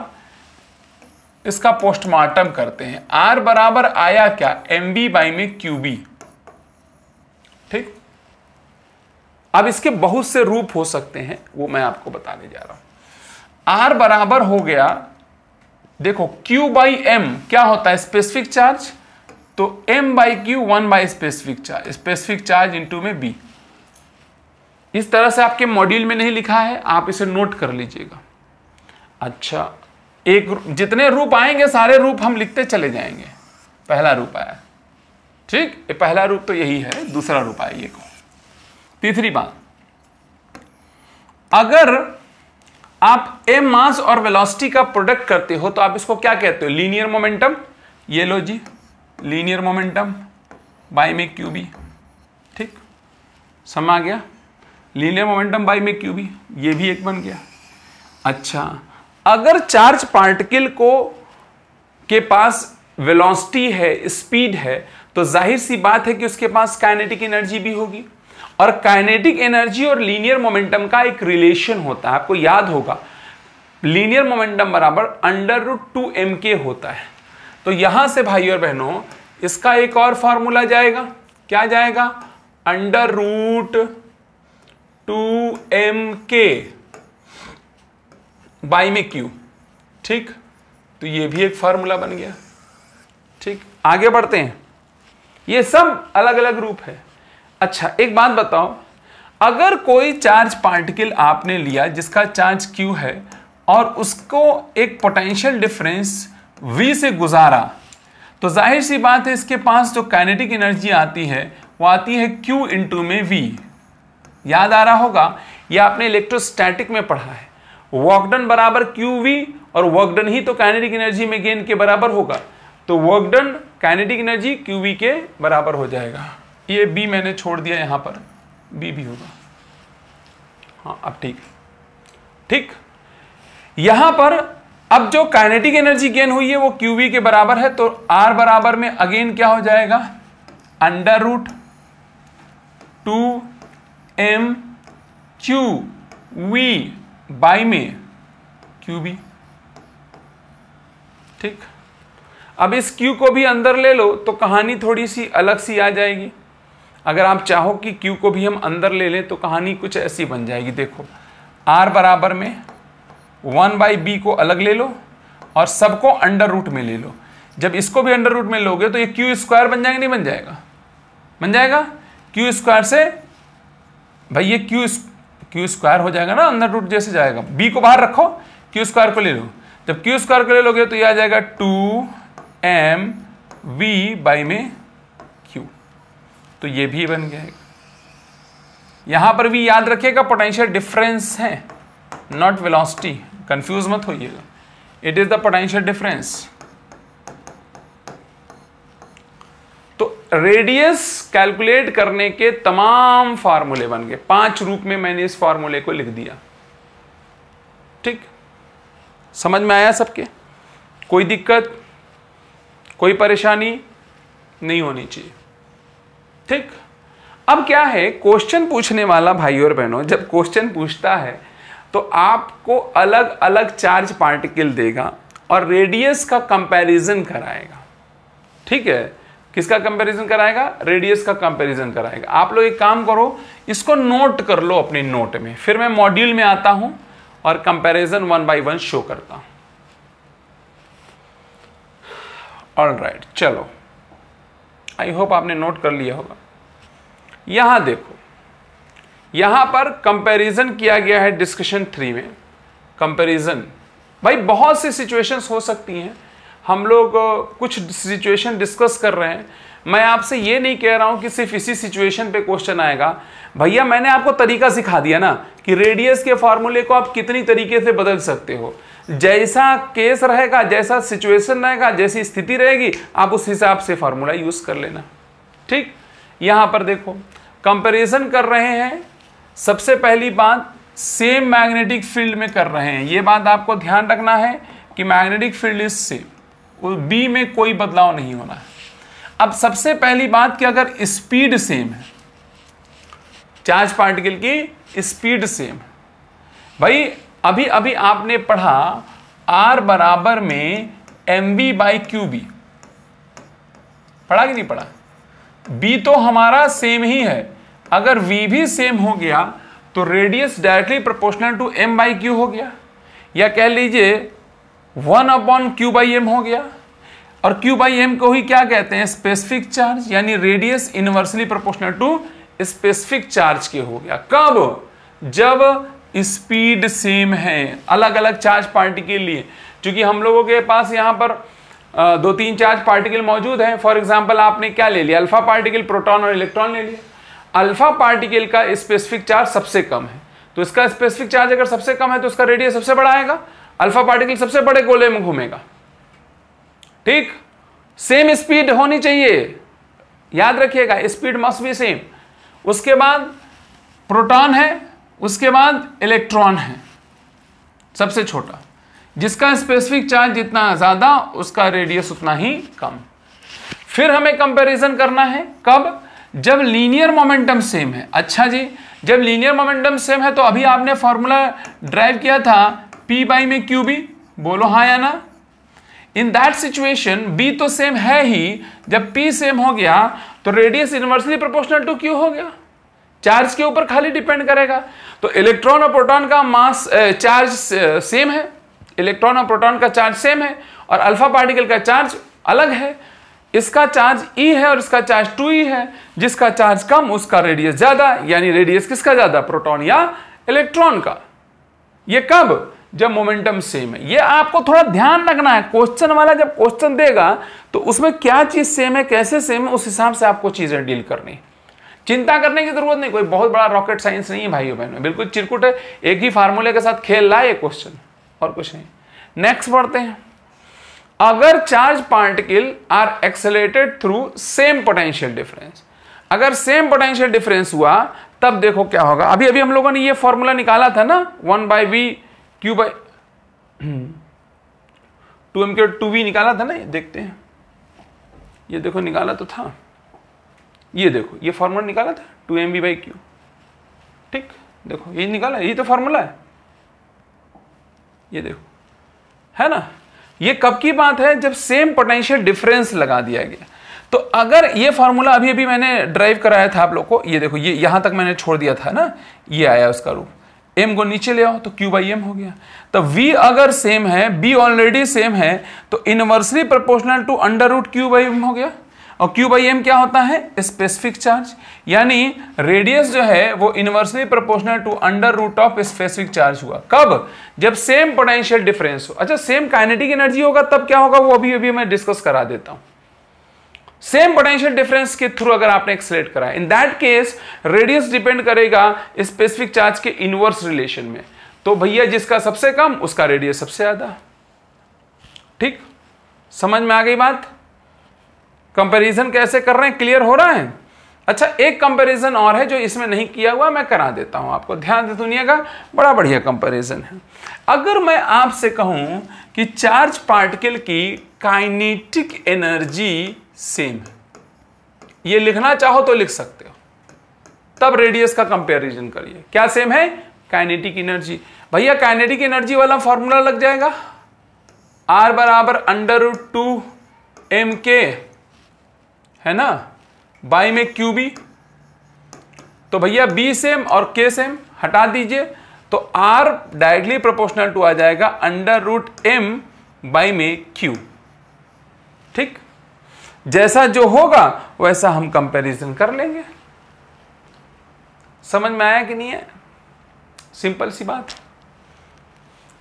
इसका पोस्टमार्टम करते हैं आर बराबर आया क्या एम बी बाई में क्यू बी ठीक अब इसके बहुत से रूप हो सकते हैं वो मैं आपको बताने जा रहा हूं आर बराबर हो गया देखो क्यू बाई एम क्या होता है स्पेसिफिक चार्ज तो m by q one by specific charge specific charge into में बी इस तरह से आपके मॉड्यूल में नहीं लिखा है आप इसे नोट कर लीजिएगा अच्छा एक जितने रूप आएंगे सारे रूप हम लिखते चले जाएंगे पहला रूप आया ठीक ये पहला रूप तो यही है दूसरा रूप आया ये को तीसरी बात अगर आप एम मास और वेलोसिटी का प्रोडक्ट करते हो तो आप इसको क्या कहते हो लीनियर मोमेंटम ये लो जी लीनियर मोमेंटम बाई में क्यूबी ठीक सम आ गया लीनियर मोमेंटम बाई में क्यूबी ये भी एक बन गया अच्छा अगर चार्ज पार्टिकल को के पास वेलोसिटी है स्पीड है तो जाहिर सी बात है कि उसके पास काइनेटिक एनर्जी भी होगी और काइनेटिक एनर्जी और लीनियर मोमेंटम का एक रिलेशन होता है आपको याद होगा लीनियर मोमेंटम बराबर under root two m K होता है तो यहां से भाई और बहनों इसका एक और फॉर्मूला जाएगा क्या जाएगा under root two m K by में क्यू ठीक तो ये भी एक फार्मूला बन गया ठीक आगे बढ़ते हैं ये सब अलग अलग रूप है अच्छा एक बात बताओ अगर कोई चार्ज पार्टिकल आपने लिया जिसका चार्ज क्यू है और उसको एक पोटेंशियल डिफरेंस वी से गुजारा तो जाहिर सी बात है इसके पास जो काइनेटिक एनर्जी आती है वो आती है क्यू इंटू में वी याद आ रहा होगा या आपने इलेक्ट्रोस्टैटिक में पढ़ा है वर्कडन बराबर क्यू वी और वर्कडन ही तो काइनेटिक एनर्जी में गेन के बराबर होगा तो work done kinetic energy q V के बराबर हो जाएगा ये बी मैंने छोड़ दिया यहाँ पर बी भी होगा हाँ अब ठीक ठीक यहां पर अब जो काइनेटिक एनर्जी गेन हुई है वो क्यू वी के बराबर है तो आर बराबर में अगेन क्या हो जाएगा under root two m q V by में क्यू बी ठीक अब इस क्यू को भी अंदर ले लो तो कहानी थोड़ी सी अलग सी आ जाएगी अगर आप चाहो कि क्यू को भी हम अंदर ले लें तो कहानी कुछ ऐसी बन जाएगी देखो आर बराबर में वन बाई बी को अलग ले लो और सबको अंडर रूट में ले लो जब इसको भी अंडर रूट में लोगे तो ये क्यू स्क्वायर बन जाएगा नहीं बन जाएगा बन जाएगा क्यू स्क्वायर से भाई ये क्यू क्यू स्क्वायर हो जाएगा ना अंदर रूट जैसे जाएगा बी को बाहर रखो क्यू स्क्वायर को ले लो जब क्यू स्क्वायर को ले लोगे तो ये आ जाएगा टू एम वी बाई में क्यू तो ये भी बन गया यहां पर भी याद रखिएगा पोटेंशियल डिफरेंस है नॉट वेलोसिटी कंफ्यूज मत होइएगा it is the potential difference तो रेडियस कैलकुलेट करने के तमाम फार्मूले बन गए पांच रूप में मैंने इस फार्मूले को लिख दिया ठीक समझ में आया सबके कोई दिक्कत कोई परेशानी नहीं होनी चाहिए ठीक अब क्या है क्वेश्चन पूछने वाला भाई और बहनों जब क्वेश्चन पूछता है तो आपको अलग अलग चार्ज पार्टिकल देगा और रेडियस का कंपैरिजन कराएगा ठीक है किसका कंपैरिजन कराएगा रेडियस का कंपैरिजन कराएगा आप लोग एक काम करो इसको नोट कर लो अपने नोट में फिर मैं मॉड्यूल में आता हूं और comparison one by one show करता हूं ऑल राइट right, चलो आई होप आपने नोट कर लिया होगा यहां देखो यहां पर कंपैरिजन किया गया है डिस्कशन थ्री में कंपैरिजन भाई बहुत सी सिचुएशंस हो सकती हैं हम लोग कुछ सिचुएशन डिस्कस कर रहे हैं मैं आपसे ये नहीं कह रहा हूँ कि सिर्फ इसी सिचुएशन पे क्वेश्चन आएगा भैया मैंने आपको तरीका सिखा दिया ना कि रेडियस के फार्मूले को आप कितनी तरीके से बदल सकते हो जैसा केस रहेगा जैसा सिचुएशन रहेगा जैसी स्थिति रहेगी आप उस हिसाब से फार्मूला यूज़ कर लेना ठीक यहाँ पर देखो कंपेरिजन कर रहे हैं सबसे पहली बात सेम मैग्नेटिक फील्ड में कर रहे हैं ये बात आपको ध्यान रखना है कि magnetic field is same B में कोई बदलाव नहीं होना है अब सबसे पहली बात कि अगर स्पीड सेम है चार्ज पार्टिकल की स्पीड सेम है भाई अभी अभी आपने पढ़ा आर बराबर में m B by Q B पढ़ा कि नहीं पढ़ा बी तो हमारा सेम ही है अगर वी भी सेम हो गया तो radius directly proportional to m by q हो गया या कह लीजिए one upon q by m हो गया और क्यू बाई एम को ही क्या कहते हैं स्पेसिफिक चार्ज यानी radius inversely proportional to specific charge के हो गया कब जब स्पीड सेम है अलग अलग चार्ज पार्टी के लिए क्योंकि हम लोगों के पास यहां पर दो तीन चार्ज पार्टिकल मौजूद हैं फॉर एग्जाम्पल आपने क्या ले लिया अल्फा पार्टिकल प्रोटॉन और इलेक्ट्रॉन ले लिया अल्फा पार्टिकल का स्पेसिफिक चार्ज सबसे कम है तो इसका स्पेसिफिक चार्ज अगर सबसे कम है तो उसका रेडियस सबसे बड़ा आएगा अल्फा पार्टिकल सबसे बड़े गोले में घूमेगा ठीक सेम स्पीड होनी चाहिए याद रखिएगा स्पीड मस्ट बी सेम उसके बाद प्रोटॉन है उसके बाद इलेक्ट्रॉन है सबसे छोटा जिसका स्पेसिफिक चार्ज जितना ज़्यादा उसका रेडियस उतना ही कम फिर हमें कंपैरिजन करना है कब जब लीनियर मोमेंटम सेम है अच्छा जी जब लीनियर मोमेंटम सेम है तो अभी आपने फॉर्मूला ड्राइव किया था पी बाई में क्यू बी बोलो हाँ या ना इन दैट सिचुएशन बी तो सेम है ही जब पी सेम हो गया तो radius inversely proportional to q हो गया चार्ज के ऊपर खाली डिपेंड करेगा तो इलेक्ट्रॉन और प्रोटॉन का मास चार्ज सेम है इलेक्ट्रॉन और प्रोटॉन का चार्ज सेम है और अल्फा पार्टिकल का चार्ज अलग है इसका चार्ज ई e है और इसका चार्ज टू ई e है जिसका चार्ज कम उसका रेडियस ज्यादा यानी रेडियस किसका ज्यादा प्रोटॉन या इलेक्ट्रॉन का ये कब जब मोमेंटम सेम है ये आपको थोड़ा ध्यान रखना है क्वेश्चन वाला जब क्वेश्चन देगा तो उसमें क्या चीज़ सेम है कैसे सेम है उस हिसाब से आपको चीज़ें डील करनी चिंता करने की जरूरत नहीं कोई बहुत बड़ा रॉकेट साइंस नहीं है भाइयों बहनों बिल्कुल चिरकुट है एक ही फार्मूले के साथ खेल रहा है ये क्वेश्चन और कुछ नहीं नेक्स्ट पढ़ते हैं अगर charge particle are accelerated through same potential difference अगर सेम पोटेंशियल डिफरेंस हुआ तब देखो क्या होगा अभी अभी हम लोगों ने ये फॉर्मूला निकाला था ना one by V q by two m के टू वी निकाला था ना देखते हैं ये देखो निकाला तो था ये देखो ये फॉर्मूला निकाला था two m B by q ठीक देखो ये निकाला यही तो फॉर्मूला है ये देखो है ना ये कब की बात है जब सेम पोटेंशियल डिफरेंस लगा दिया गया तो अगर ये फॉर्मूला अभी अभी मैंने ड्राइव कराया था आप लोग को ये देखो ये यहां तक मैंने छोड़ दिया था ना ये आया उसका रूप एम को नीचे ले आओ तो क्यू बाई एम हो गया तो वी अगर सेम है बी ऑलरेडी सेम है तो inversely proportional to under root q by m हो गया और क्यू बाई एम क्या होता है स्पेसिफिक चार्ज यानी रेडियस जो है वो inversely proportional to under root of specific charge हुआ कब जब सेम पोटेंशियल डिफरेंस हो अच्छा सेम काइनेटिक एनर्जी होगा तब क्या होगा वो अभी अभी मैं डिस्कस करा देता हूँ सेम पोटेंशियल डिफरेंस के थ्रू अगर आपने एक्सलेट करा in that case radius depend करेगा स्पेसिफिक चार्ज के इनवर्स रिलेशन में तो भैया जिसका सबसे कम उसका रेडियस सबसे ज्यादा ठीक समझ में आ गई बात कंपैरिजन कैसे कर रहे हैं क्लियर हो रहा है अच्छा एक कंपैरिजन और है जो इसमें नहीं किया हुआ मैं करा देता हूं आपको ध्यान दे दुनिया का बड़ा बढ़िया कंपैरिजन है अगर मैं आपसे कहूं कि चार्ज पार्टिकल की काइनेटिक एनर्जी सेम है ये लिखना चाहो तो लिख सकते हो तब रेडियस का कंपैरिजन करिए क्या सेम है काइनेटिक एनर्जी भैया काइनेटिक एनर्जी वाला फॉर्मूला लग जाएगा आर बराबर अंडर टू एम के है ना बाई में क्यू बी तो भैया बी सेम और के सेम हटा दीजिए तो आर डायरेक्टली प्रोपोर्शनल टू आ जाएगा अंडर रूट एम बाई में क्यू ठीक जैसा जो होगा वैसा हम कंपैरिजन कर लेंगे समझ में आया कि नहीं है सिंपल सी बात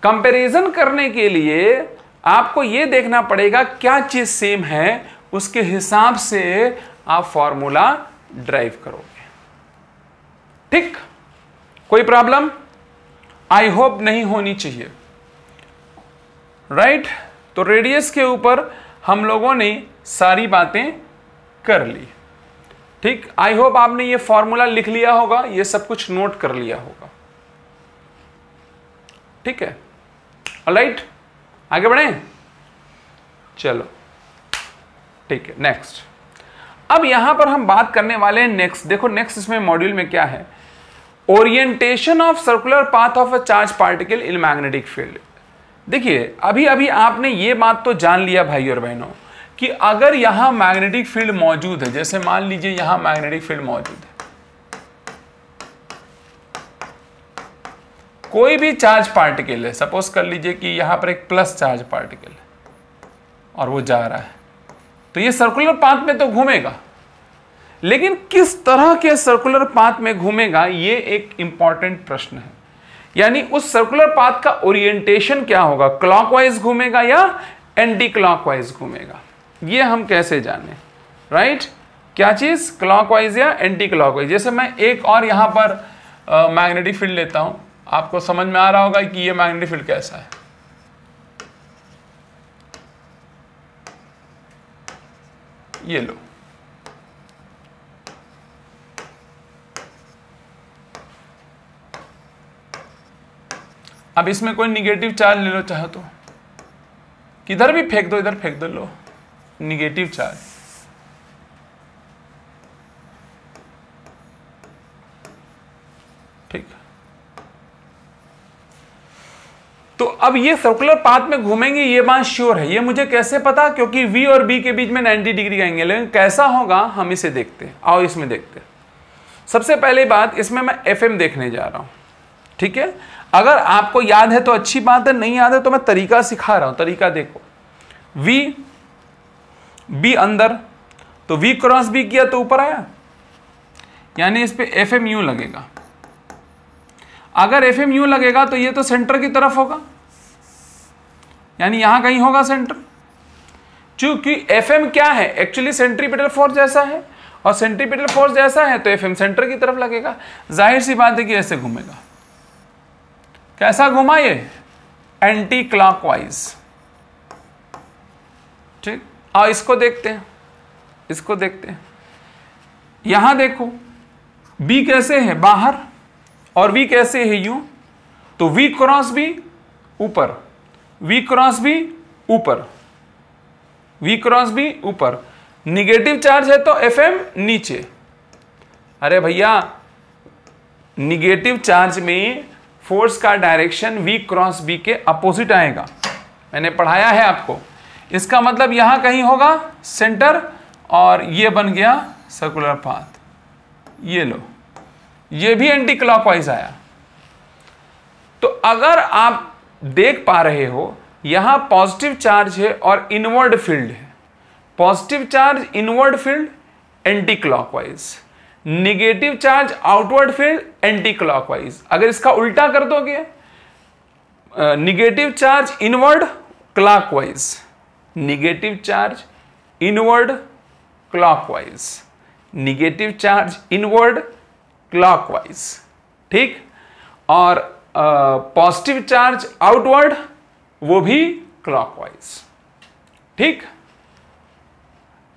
कंपैरिजन करने के लिए आपको यह देखना पड़ेगा क्या चीज सेम है उसके हिसाब से आप फॉर्मूला ड्राइव करोगे ठीक कोई प्रॉब्लम आई होप नहीं होनी चाहिए राइट right? तो रेडियस के ऊपर हम लोगों ने सारी बातें कर ली ठीक आई होप आपने ये फॉर्मूला लिख लिया होगा ये सब कुछ नोट कर लिया होगा ठीक है राइट आगे बढ़े चलो ठीक है नेक्स्ट अब यहां पर हम बात करने वाले हैं नेक्स्ट देखो नेक्स्ट इसमें मॉड्यूल में क्या है orientation of circular path of a charge particle in magnetic field देखिए अभी अभी आपने ये बात तो जान लिया भाई और बहनों कि अगर यहां मैग्नेटिक फील्ड मौजूद है जैसे मान लीजिए यहां मैग्नेटिक फील्ड मौजूद है कोई भी चार्ज पार्टिकल है सपोज कर लीजिए कि यहां पर एक प्लस चार्ज पार्टिकल है और वो जा रहा है तो ये सर्कुलर पाथ में तो घूमेगा लेकिन किस तरह के सर्कुलर पाथ में घूमेगा ये एक इंपॉर्टेंट प्रश्न है यानी उस सर्कुलर पाथ का ओरिएंटेशन क्या होगा क्लॉकवाइज घूमेगा या एंटी क्लॉकवाइज घूमेगा ये हम कैसे जाने राइट right? क्या चीज क्लॉकवाइज या एंटी क्लॉकवाइज जैसे मैं एक और यहां पर मैग्नेटिक फील्ड लेता हूं आपको समझ में आ रहा होगा कि यह मैग्नेटिक फील्ड कैसा है ये लो अब इसमें कोई निगेटिव चार्ज ले लो चाहो तो किधर भी फेंक दो इधर फेंक दो लो निगेटिव चार्ज ठीक तो अब ये सर्कुलर पाथ में घूमेंगे ये बात श्योर है ये मुझे कैसे पता क्योंकि V और B के बीच में 90 डिग्री आएंगे लेकिन कैसा होगा हम इसे देखते आओ इसमें देखते सबसे पहले बात इसमें मैं एफ देखने जा रहा हूं ठीक है अगर आपको याद है तो अच्छी बात है नहीं याद है तो मैं तरीका सिखा रहा हूं तरीका देखो वी बी अंदर तो वी क्रॉस बी किया तो ऊपर आया यानी इस पर एफ एम यू लगेगा अगर एफ एम यू लगेगा तो ये तो सेंटर की तरफ होगा यानी यहां कहीं होगा सेंटर चूंकि एफ एम क्या है एक्चुअली सेंट्रीपिटल फोर्स जैसा है और सेंट्रीपिटल फोर्स जैसा है तो एफ एम सेंटर की तरफ लगेगा जाहिर सी बात है कि ऐसे घूमेगा कैसा घुमा ये एंटी क्लॉकवाइज ठीक आ इसको देखते हैं इसको देखते हैं यहां देखो बी कैसे है बाहर और वी कैसे है यू तो वी क्रॉस भी ऊपर वी क्रॉस भी ऊपर वी क्रॉस भी ऊपर निगेटिव चार्ज है तो एफ एम नीचे अरे भैया निगेटिव चार्ज में फोर्स का डायरेक्शन वी क्रॉस बी के अपोजिट आएगा मैंने पढ़ाया है आपको इसका मतलब यहां कहीं होगा सेंटर और ये बन गया सर्कुलर पाथ ये लो ये भी एंटी क्लॉकवाइज आया तो अगर आप देख पा रहे हो यहां पॉजिटिव चार्ज है और इनवर्ड फील्ड है positive charge inward field anticlockwise negative charge outward field anticlockwise अगर इसका उल्टा कर दोगे negative charge inward clockwise negative charge inward clockwise negative charge inward clockwise ठीक और पॉजिटिव चार्ज आउटवर्ड वो भी क्लॉकवाइज ठीक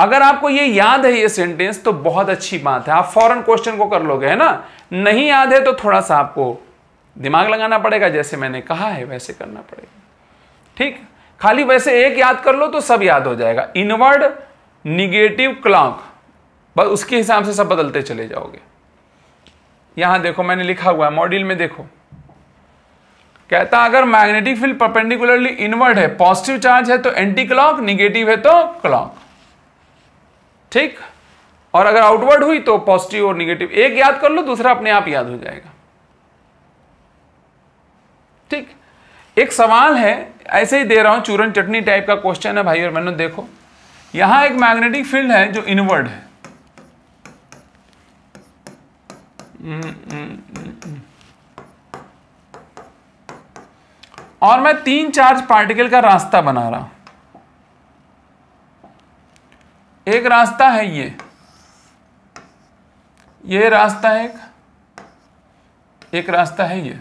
अगर आपको ये याद है ये सेंटेंस तो बहुत अच्छी बात है आप फॉरन क्वेश्चन को कर लोगे है ना नहीं याद है तो थोड़ा सा आपको दिमाग लगाना पड़ेगा जैसे मैंने कहा है वैसे करना पड़ेगा ठीक खाली वैसे एक याद कर लो तो सब याद हो जाएगा इनवर्ड निगेटिव क्लॉक बस उसके हिसाब से सब बदलते चले जाओगे यहां देखो मैंने लिखा हुआ है मॉड्यूल में देखो कहता अगर मैग्नेटिक फील्ड परपेंडिकुलरली इनवर्ड है पॉजिटिव चार्ज है तो एंटी क्लॉक निगेटिव है तो क्लॉक ठीक और अगर आउटवर्ड हुई तो पॉजिटिव और निगेटिव एक याद कर लो दूसरा अपने आप याद हो जाएगा ठीक एक सवाल है ऐसे ही दे रहा हूं चूरन चटनी टाइप का क्वेश्चन है भाई और मैंने देखो यहां एक मैग्नेटिक फील्ड है जो इनवर्ड है हम्म, हम्म, हम्म। और मैं तीन चार्ज पार्टिकल का रास्ता बना रहा हूं एक रास्ता है ये ये रास्ता एक एक रास्ता है ये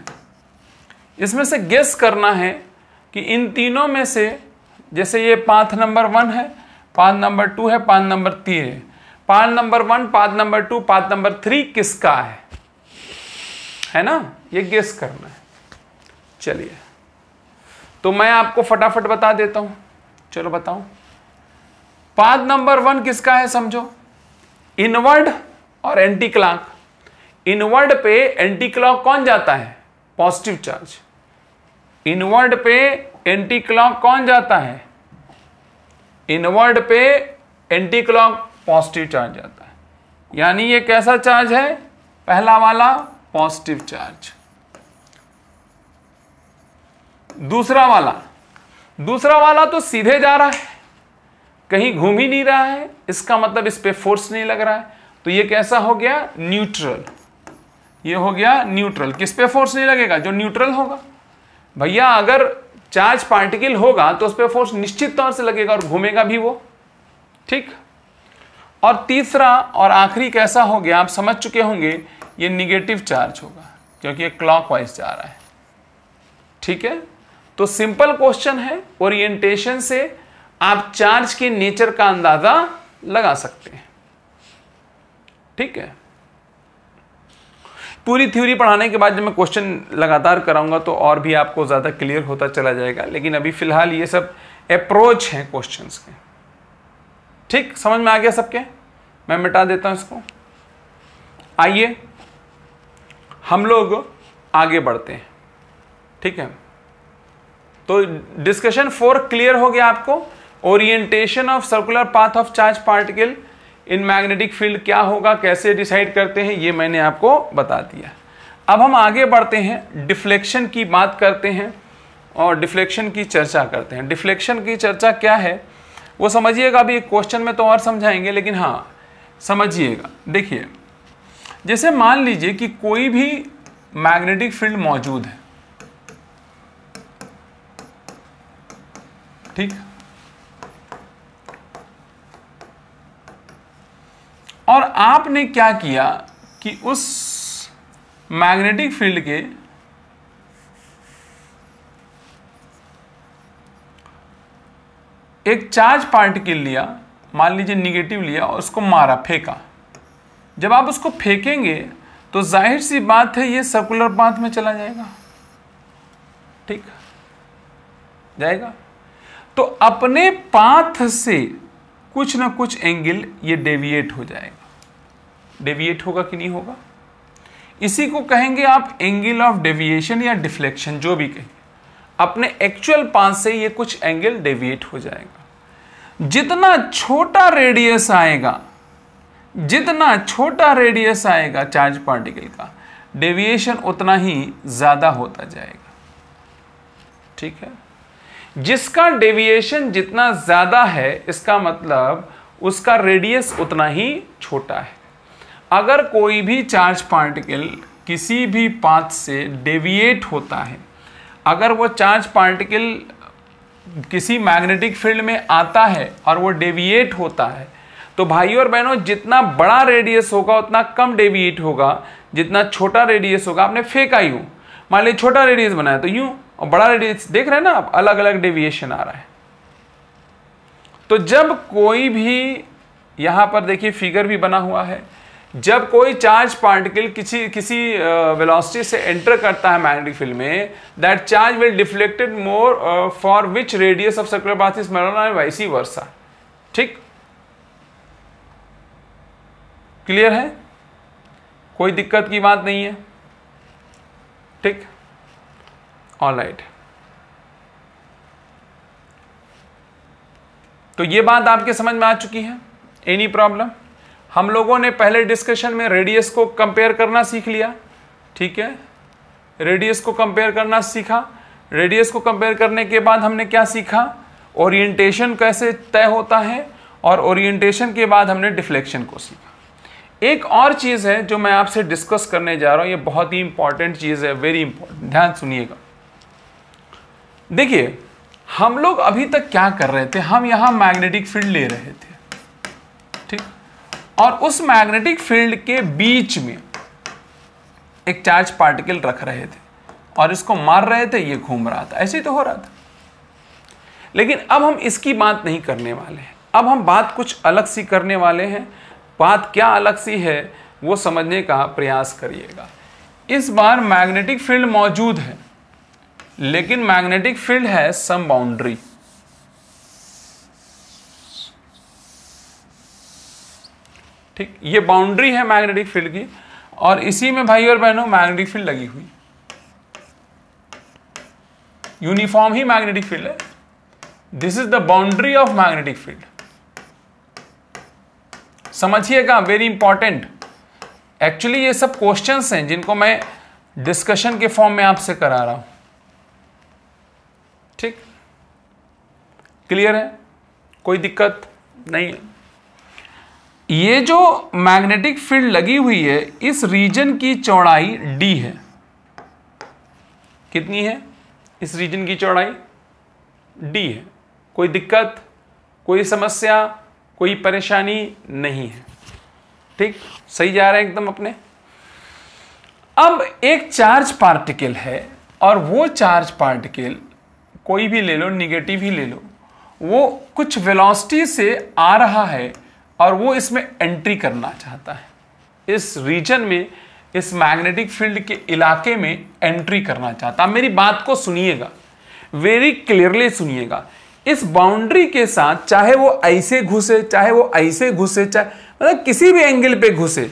इसमें से गेस करना है कि इन तीनों में से जैसे ये पाथ नंबर वन है पाथ नंबर टू है पाथ नंबर तीन है path number one path number two path number three किसका है है ना ये गेस करना है चलिए तो मैं आपको फटाफट बता देता हूं चलो बताऊं पाद नंबर वन किसका है समझो इनवर्ड और एंटी क्लॉक इनवर्ड पे एंटी क्लॉक कौन जाता है पॉजिटिव चार्ज इनवर्ड पे एंटी क्लॉक कौन जाता है इनवर्ड पे एंटी क्लॉक पॉजिटिव चार्ज जाता है यानी ये कैसा चार्ज है पहला वाला पॉजिटिव चार्ज दूसरा वाला दूसरा वाला तो सीधे जा रहा है कहीं घूम ही नहीं रहा है इसका मतलब इस पर फोर्स नहीं लग रहा है तो ये कैसा हो गया न्यूट्रल ये हो गया न्यूट्रल किस पे फोर्स नहीं लगेगा जो न्यूट्रल होगा भैया अगर चार्ज पार्टिकल होगा तो उस पर फोर्स निश्चित तौर से लगेगा और घूमेगा भी वो ठीक और तीसरा और आखिरी कैसा हो गया आप समझ चुके होंगे ये निगेटिव चार्ज होगा क्योंकि ये क्लॉक जा रहा है ठीक है तो सिंपल क्वेश्चन है ओरिएंटेशन से आप चार्ज के नेचर का अंदाजा लगा सकते हैं ठीक है पूरी थ्योरी पढ़ाने के बाद जब मैं क्वेश्चन लगातार कराऊंगा तो और भी आपको ज़्यादा क्लियर होता चला जाएगा लेकिन अभी फ़िलहाल ये सब अप्रोच है क्वेश्चन के ठीक समझ में आ गया सबके मैं मिटा देता हूं इसको आइए हम लोग आगे बढ़ते हैं ठीक है तो डिस्कशन फोर क्लियर हो गया आपको orientation of circular path of charge particle in magnetic field क्या होगा कैसे डिसाइड करते हैं ये मैंने आपको बता दिया अब हम आगे बढ़ते हैं डिफ्लेक्शन की बात करते हैं और डिफ्लेक्शन की चर्चा करते हैं डिफ्लेक्शन की चर्चा क्या है वो समझिएगा अभी एक क्वेश्चन में तो और समझाएंगे लेकिन हाँ समझिएगा देखिए जैसे मान लीजिए कि कोई भी मैग्नेटिक फील्ड मौजूद है ठीक और आपने क्या किया कि उस मैग्नेटिक फील्ड के एक चार्ज पार्टिकल लिया मान लीजिए निगेटिव लिया और उसको मारा फेंका जब आप उसको फेंकेंगे तो जाहिर सी बात है ये सर्कुलर पाथ में चला जाएगा ठीक जाएगा तो अपने पाथ से कुछ ना कुछ एंगल ये डेविएट हो जाएगा डेविएट होगा कि नहीं होगा इसी को कहेंगे आप एंगल ऑफ डेविएशन या डिफ्लेक्शन जो भी कहें अपने एक्चुअल पास से ये कुछ एंगल डेविएट हो जाएगा जितना छोटा रेडियस आएगा जितना छोटा रेडियस आएगा चार्ज पार्टिकल का डेविएशन उतना ही ज़्यादा होता जाएगा ठीक है जिसका डेविएशन जितना ज़्यादा है इसका मतलब उसका रेडियस उतना ही छोटा है अगर कोई भी चार्ज पार्टिकल किसी भी पाथ से डेविएट होता है अगर वो चार्ज पार्टिकल किसी मैग्नेटिक फील्ड में आता है और वो डेविएट होता है तो भाई और बहनों जितना बड़ा रेडियस होगा उतना कम डेविएट होगा जितना छोटा रेडियस होगा आपने फेंका यूँ मान लीजिए छोटा रेडियस बनाया तो यूँ और बड़ा रेडियस देख रहे हैं ना आप अलग अलग डेविएशन आ रहा है तो जब कोई भी यहां पर देखिए फिगर भी बना हुआ है जब कोई चार्ज पार्टिकल किसी किसी वेलोसिटी से एंटर करता है मैग्नेटिक फील्ड में that charge will deflected more for which radius of circular path is मेरोना एंड वर्षा ठीक क्लियर है कोई दिक्कत की बात नहीं है ठीक ऑल राइट तो ये बात आपके समझ में आ चुकी है एनी प्रॉब्लम हम लोगों ने पहले डिस्कशन में रेडियस को कंपेयर करना सीख लिया ठीक है रेडियस को कंपेयर करना सीखा रेडियस को कंपेयर करने के बाद हमने क्या सीखा ओरिएंटेशन कैसे तय होता है और ओरिएंटेशन के बाद हमने डिफ्लेक्शन को सीखा एक और चीज़ है जो मैं आपसे डिस्कस करने जा रहा हूं ये बहुत ही इंपॉर्टेंट चीज़ है वेरी इंपॉर्टेंट ध्यान सुनिएगा देखिए हम लोग अभी तक क्या कर रहे थे हम यहाँ मैग्नेटिक फील्ड ले रहे थे ठीक और उस मैग्नेटिक फील्ड के बीच में एक चार्ज पार्टिकल रख रहे थे और इसको मार रहे थे ये घूम रहा था ऐसे ही तो हो रहा था लेकिन अब हम इसकी बात नहीं करने वाले हैं अब हम बात कुछ अलग सी करने वाले हैं बात क्या अलग सी है वो समझने का प्रयास करिएगा इस बार मैग्नेटिक फील्ड मौजूद है लेकिन मैग्नेटिक फील्ड है सम बाउंड्री ठीक ये बाउंड्री है मैग्नेटिक फील्ड की और इसी में भाई और बहनों मैग्नेटिक फील्ड लगी हुई यूनिफॉर्म ही मैग्नेटिक फील्ड है this is the boundary of magnetic field समझिएगा वेरी इंपॉर्टेंट एक्चुअली ये सब क्वेश्चंस हैं जिनको मैं डिस्कशन के फॉर्म में आपसे करा रहा हूं ठीक क्लियर है कोई दिक्कत नहीं है ये जो मैग्नेटिक फील्ड लगी हुई है इस रीजन की चौड़ाई डी है कितनी है इस रीजन की चौड़ाई डी है कोई दिक्कत कोई समस्या कोई परेशानी नहीं है ठीक सही जा रहे हैं एकदम अपने अब एक चार्ज पार्टिकल है और वो चार्ज पार्टिकल कोई भी ले लो निगेटिव ही ले लो वो कुछ वेलोसिटी से आ रहा है और वो इसमें एंट्री करना चाहता है इस रीजन में इस मैग्नेटिक फील्ड के इलाके में एंट्री करना चाहता मेरी बात को सुनिएगा वेरी क्लियरली सुनिएगा इस बाउंड्री के साथ चाहे वो ऐसे घुसे चाहे वो ऐसे घुसे चाहे मतलब किसी भी एंगल पे घुसे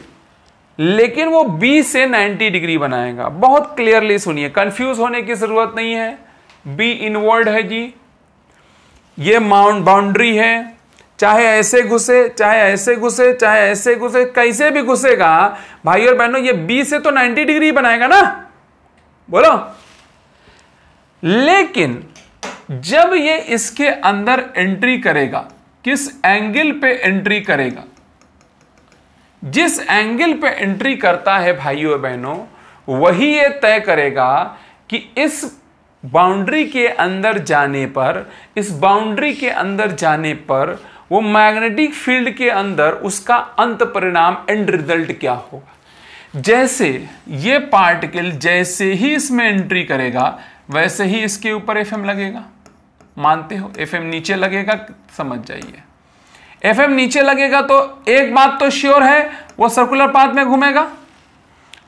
लेकिन वो 20 से 90 डिग्री बनाएगा बहुत क्लियरली सुनिए कंफ्यूज होने की ज़रूरत नहीं है बी इनवर्ड है जी ये माउंट बाउंड्री है चाहे ऐसे घुसे चाहे ऐसे घुसे चाहे ऐसे घुसे कैसे भी घुसेगा भाई और बहनों ये बी से तो 90 डिग्री बनाएगा ना बोलो लेकिन जब ये इसके अंदर एंट्री करेगा किस एंगल पे एंट्री करेगा जिस एंगल पे एंट्री करता है भाइयों बहनों वही ये तय करेगा कि इस बाउंड्री के अंदर जाने पर इस बाउंड्री के अंदर जाने पर वो मैग्नेटिक फील्ड के अंदर उसका अंत परिणाम एंड रिजल्ट क्या होगा जैसे ये पार्टिकल जैसे ही इसमें एंट्री करेगा वैसे ही इसके ऊपर एफएम लगेगा मानते हो एफएम नीचे लगेगा समझ जाइए एफएम नीचे लगेगा तो एक बात तो श्योर है वो सर्कुलर पाथ में घूमेगा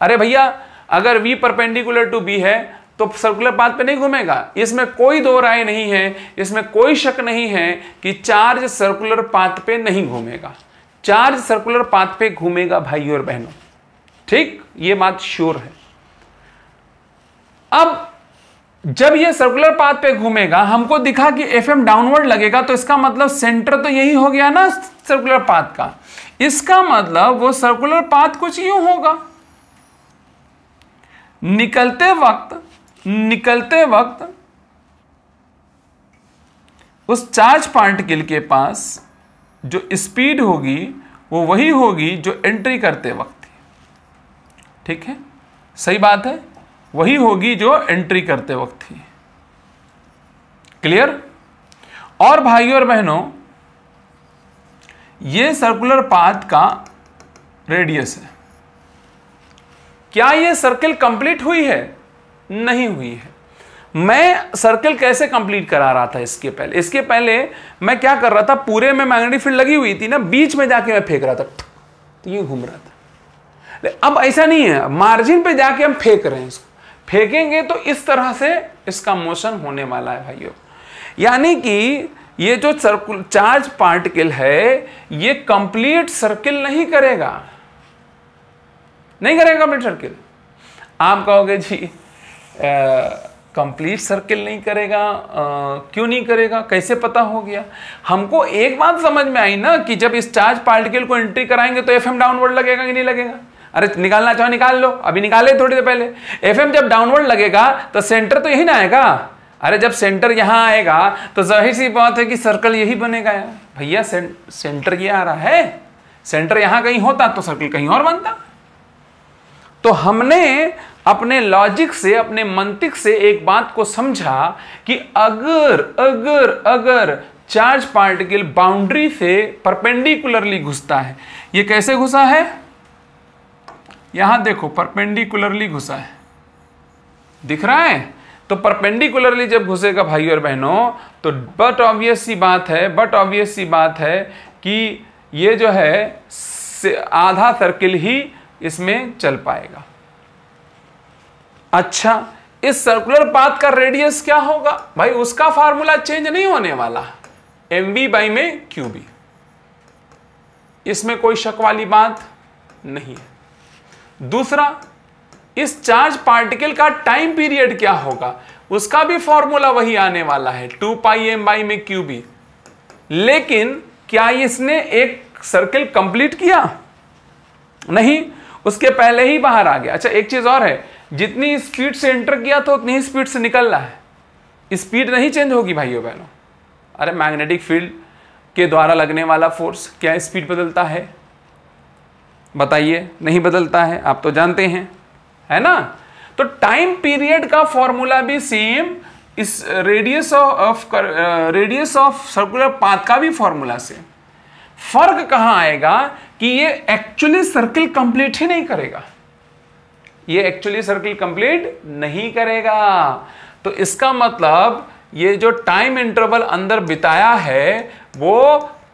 अरे भैया अगर वी परपेंडिकुलर टू बी है तो सर्कुलर पाथ पे नहीं घूमेगा इसमें कोई दो राय नहीं है इसमें कोई शक नहीं है कि चार्ज सर्कुलर पाथ पे नहीं घूमेगा चार्ज सर्कुलर पाथ पे घूमेगा भाई और बहनों ठीक ये बात श्योर है अब जब ये सर्कुलर पाथ पे घूमेगा हमको दिखा कि एफ एम डाउनवर्ड लगेगा तो इसका मतलब सेंटर तो यही हो गया ना सर्कुलर पाथ का इसका मतलब वो सर्कुलर पाथ कुछ यूं होगा निकलते वक्त निकलते वक्त उस चार्ज पार्टिकल के पास जो स्पीड होगी वो वही होगी जो एंट्री करते वक्त थी ठीक है सही बात है वही होगी जो एंट्री करते वक्त थी क्लियर और भाइयों और बहनों ये सर्कुलर पाथ का रेडियस है क्या ये सर्किल कंप्लीट हुई है नहीं हुई है मैं सर्कल कैसे कंप्लीट करा रहा था इसके पहले इसके पहले मैं क्या कर रहा था पूरे में मैग्नेटिक फील्ड लगी हुई थी ना बीच में जाके मैं फेंक रहा था तो ये घूम रहा था अब ऐसा नहीं है मार्जिन पे जाके हम फेंक रहे हैं इसको फेंकेंगे तो इस तरह से इसका मोशन होने वाला है भाइयों यानी कि ये जो सर्कुल चार्ज पार्टिकल है ये कंप्लीट सर्किल नहीं करेगा नहीं करेगा कंप्लीट सर्किल आप कहोगे जी कंप्लीट सर्किल नहीं करेगा आ, क्यों नहीं करेगा कैसे पता हो गया हमको एक बात समझ में आई ना कि जब इस चार्ज पार्टिकल को एंट्री कराएंगे तो एफ डाउनवर्ड लगेगा कि नहीं लगेगा अरे निकालना चाहो निकाल लो अभी निकाले थोड़ी देर पहले एफ जब डाउनवर्ड लगेगा तो सेंटर तो यही ना आएगा अरे जब सेंटर यहाँ आएगा तो जाहिर सी बात है कि सर्कल यही बनेगा भैया सेंटर ये आ रहा है सेंटर यहाँ कहीं होता तो सर्कल कहीं और बनता तो हमने अपने लॉजिक से अपने मंतिक से एक बात को समझा कि अगर अगर अगर चार्ज पार्टिकल बाउंड्री से परपेंडिकुलरली घुसता है ये कैसे घुसा है यहां देखो परपेंडिकुलरली घुसा है दिख रहा है तो परपेंडिकुलरली जब घुसेगा भाई और बहनों तो बट ऑब्वियस सी बात है बट ऑब्वियस सी बात है कि ये जो है आधा सर्किल ही इसमें चल पाएगा अच्छा इस सर्कुलर पाथ का रेडियस क्या होगा भाई उसका फार्मूला चेंज नहीं होने वाला एम वी बाई में क्यू बी इसमें कोई शक वाली बात नहीं है दूसरा इस चार्ज पार्टिकल का टाइम पीरियड क्या होगा उसका भी फॉर्मूला वही आने वाला है टू पाई एम बाई में क्यू बी लेकिन क्या इसने एक सर्किल कंप्लीट किया नहीं उसके पहले ही बाहर आ गया अच्छा एक चीज और है जितनी स्पीड से एंटर किया था उतनी ही स्पीड से निकलना है स्पीड नहीं चेंज होगी भाइयों बहनों अरे मैग्नेटिक फील्ड के द्वारा लगने वाला फोर्स क्या स्पीड बदलता है बताइए नहीं बदलता है आप तो जानते हैं है ना तो टाइम पीरियड का फॉर्मूला भी सेम इस radius of radius of circular path का भी फॉर्मूला से फर्क कहां आएगा कि ये एक्चुअली सर्किल कंप्लीट ही नहीं करेगा ये एक्चुअली सर्किल कंप्लीट नहीं करेगा तो इसका मतलब ये जो टाइम इंटरवल अंदर बिताया है वो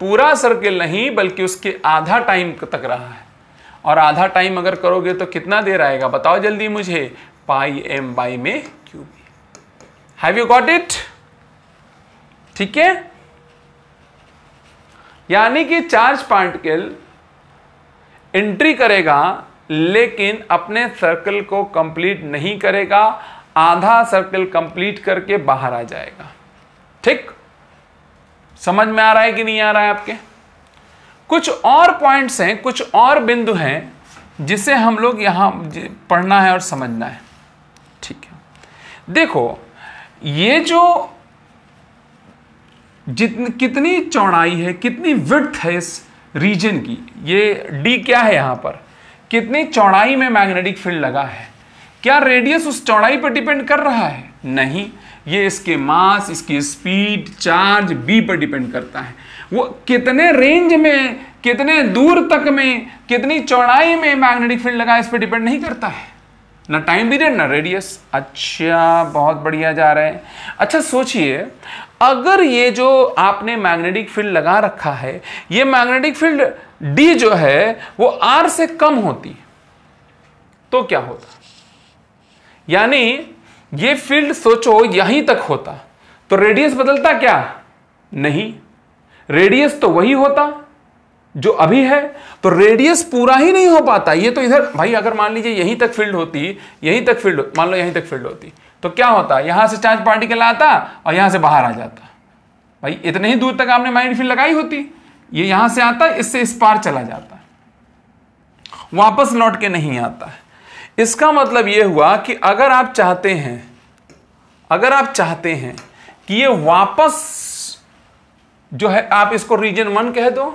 पूरा सर्किल नहीं बल्कि उसके आधा टाइम तक रहा है और आधा टाइम अगर करोगे तो कितना देर आएगा बताओ जल्दी मुझे पाई एम बाई में Q B have you got it ठीक है यानी कि चार्ज पार्टिकल एंट्री करेगा लेकिन अपने सर्कल को कंप्लीट नहीं करेगा आधा सर्कल कंप्लीट करके बाहर आ जाएगा ठीक समझ में आ रहा है कि नहीं आ रहा है आपके कुछ और पॉइंट्स हैं कुछ और बिंदु हैं जिसे हम लोग यहां पढ़ना है और समझना है ठीक है देखो ये जो जितनी कितनी चौड़ाई है कितनी विड्थ है इस रीजन की ये डी क्या है यहां पर कितनी चौड़ाई में मैग्नेटिक फील्ड लगा है क्या रेडियस उस चौड़ाई पर डिपेंड कर रहा है नहीं ये इसके मास इसकी स्पीड चार्ज बी पर डिपेंड करता है वो कितने रेंज में कितने दूर तक में कितनी चौड़ाई में मैग्नेटिक फील्ड लगा इस पर डिपेंड नहीं करता है ना टाइम पीरियड ना रेडियस अच्छा बहुत बढ़िया जा रहा है अच्छा सोचिए अगर ये जो आपने मैग्नेटिक फील्ड लगा रखा है ये मैग्नेटिक फील्ड डी जो है वो आर से कम होती है तो क्या होता यानी ये फील्ड सोचो यहीं तक होता तो रेडियस बदलता क्या नहीं रेडियस तो वही होता जो अभी है तो रेडियस पूरा ही नहीं हो पाता ये तो इधर भाई अगर मान लीजिए यहीं तक फील्ड होती यहीं तक फील्ड मान लो यहीं तक फील्ड होती तो क्या होता यहां से चार्ज पार्टिकल आता और यहां से बाहर आ जाता भाई इतने ही दूर तक आपने माइंड फील्ड लगाई होती ये यहां से आता है इससे इस पार चला जाता है वापस लौट के नहीं आता है इसका मतलब यह हुआ कि अगर आप चाहते हैं अगर आप चाहते हैं कि ये वापस जो है आप इसको रीजन वन कह दो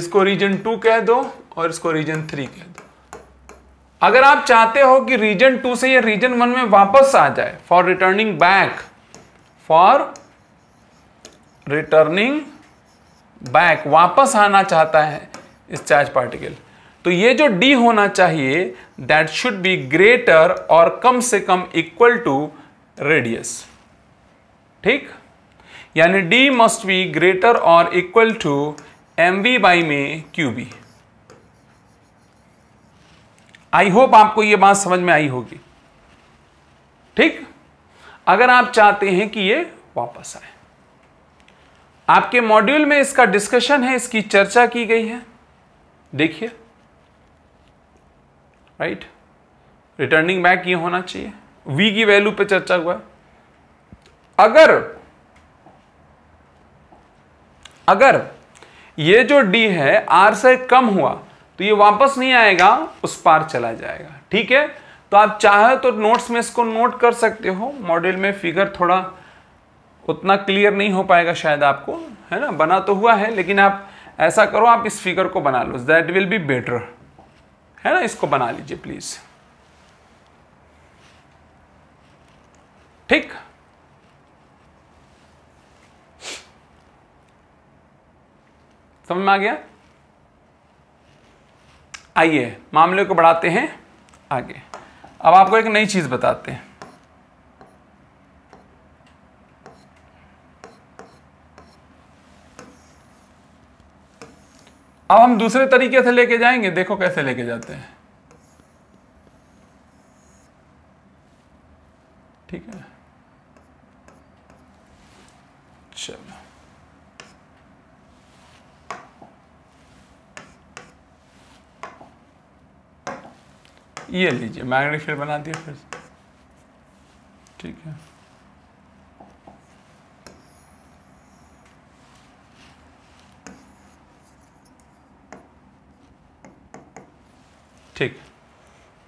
इसको रीजन टू कह दो और इसको रीजन थ्री कह दो अगर आप चाहते हो कि रीजन टू से ये रीजन वन में वापस आ जाए for returning back for returning back वापस आना चाहता है इस चार्ज पार्टिकल तो ये जो d होना चाहिए दैट शुड बी ग्रेटर और कम से कम इक्वल टू रेडियस ठीक यानी d मस्ट बी ग्रेटर और equal to M we by में क्यू बी आई होप आपको ये बात समझ में आई होगी ठीक अगर आप चाहते हैं कि ये वापस आए आपके मॉड्यूल में इसका डिस्कशन है इसकी चर्चा की गई है देखिए राइट रिटर्निंग बैक ये होना चाहिए वी की वैल्यू पे चर्चा हुआ अगर अगर ये जो डी है आर से कम हुआ तो ये वापस नहीं आएगा उस पार चला जाएगा ठीक है तो आप चाहे तो नोट्स में इसको नोट कर सकते हो मॉडल में फिगर थोड़ा उतना क्लियर नहीं हो पाएगा शायद आपको है ना बना तो हुआ है लेकिन आप ऐसा करो आप इस फिगर को बना लो दैट विल बी बेटर है ना इसको बना लीजिए प्लीज ठीक समझ में आ गया आइए मामले को बढ़ाते हैं आगे अब आपको एक नई चीज़ बताते हैं अब हम दूसरे तरीके से लेके जाएंगे देखो कैसे लेके जाते हैं ठीक है चलो ये लीजिए मैग्नेटिक फील्ड बना दिया फिर ठीक है ठीक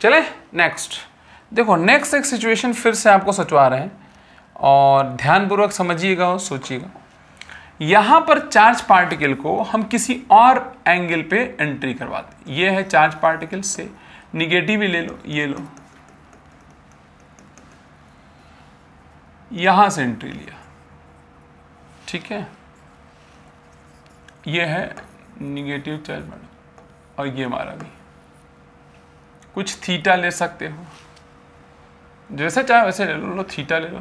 चले नेक्स्ट देखो नेक्स्ट एक सिचुएशन फिर से आपको सचवा रहे हैं और ध्यानपूर्वक समझिएगा और सोचिएगा यहां पर चार्ज पार्टिकल को हम किसी और एंगल पे एंट्री करवाते ये है चार्ज पार्टिकल से निगेटिव ही ले लो ये लो यहां से एंट्री लिया ठीक है ये है निगेटिव चार्ज पार्टिकल और ये हमारा भी कुछ थीटा ले सकते हो जैसे चाहे वैसे ले लो लो थीटा ले लो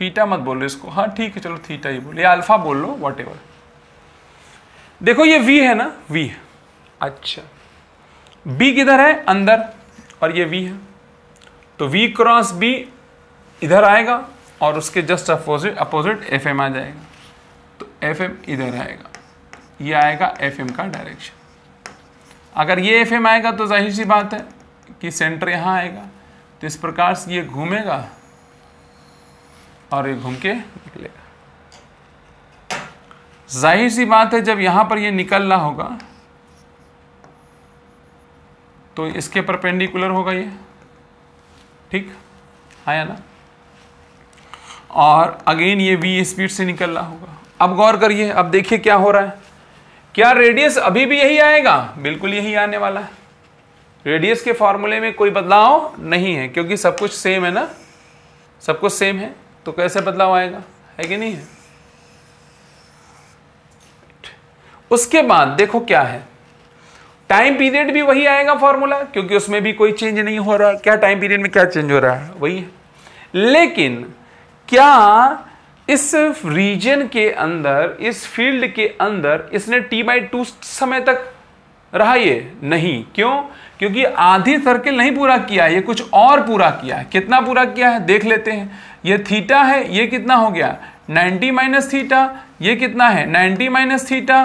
थीटा मत बोलो इसको हाँ ठीक है चलो थीटा ही बोलो या अल्फा बोल लो वॉट एवर देखो ये वी है ना वी है अच्छा बी किधर है अंदर और ये वी है तो वी क्रॉस बी इधर आएगा और उसके just opposite opposite F M आ जाएगा तो एफ एम इधर आएगा ये आएगा एफ एम का डायरेक्शन अगर ये एफ एम आएगा तो जाहिर सी बात है कि सेंटर यहाँ आएगा तो इस प्रकार से ये घूमेगा और ये घूम के निकलेगा जाहिर सी बात है जब यहाँ पर ये निकलना होगा तो इसके परपेंडिकुलर होगा ये ठीक आया ना और अगेन ये वी स्पीड से निकलना होगा अब गौर करिए अब देखिए क्या हो रहा है क्या रेडियस अभी भी यही आएगा बिल्कुल यही आने वाला है रेडियस के फॉर्मूले में कोई बदलाव नहीं है क्योंकि सब कुछ सेम है ना सब कुछ सेम है तो कैसे बदलाव आएगा है कि नहीं है उसके बाद देखो क्या है टाइम पीरियड भी वही आएगा फॉर्मूला क्योंकि उसमें भी कोई चेंज नहीं हो रहा क्या टाइम पीरियड में क्या चेंज हो रहा है वही है लेकिन क्या इस रीजन के अंदर इस फील्ड के अंदर इसने टी बाई टू समय तक रहा ये नहीं क्यों क्योंकि आधी सर्किल नहीं पूरा किया है ये कुछ और पूरा किया है कितना पूरा किया है देख लेते हैं ये थीटा है ये कितना हो गया 90 माइनस थीटा ये कितना है 90 माइनस थीटा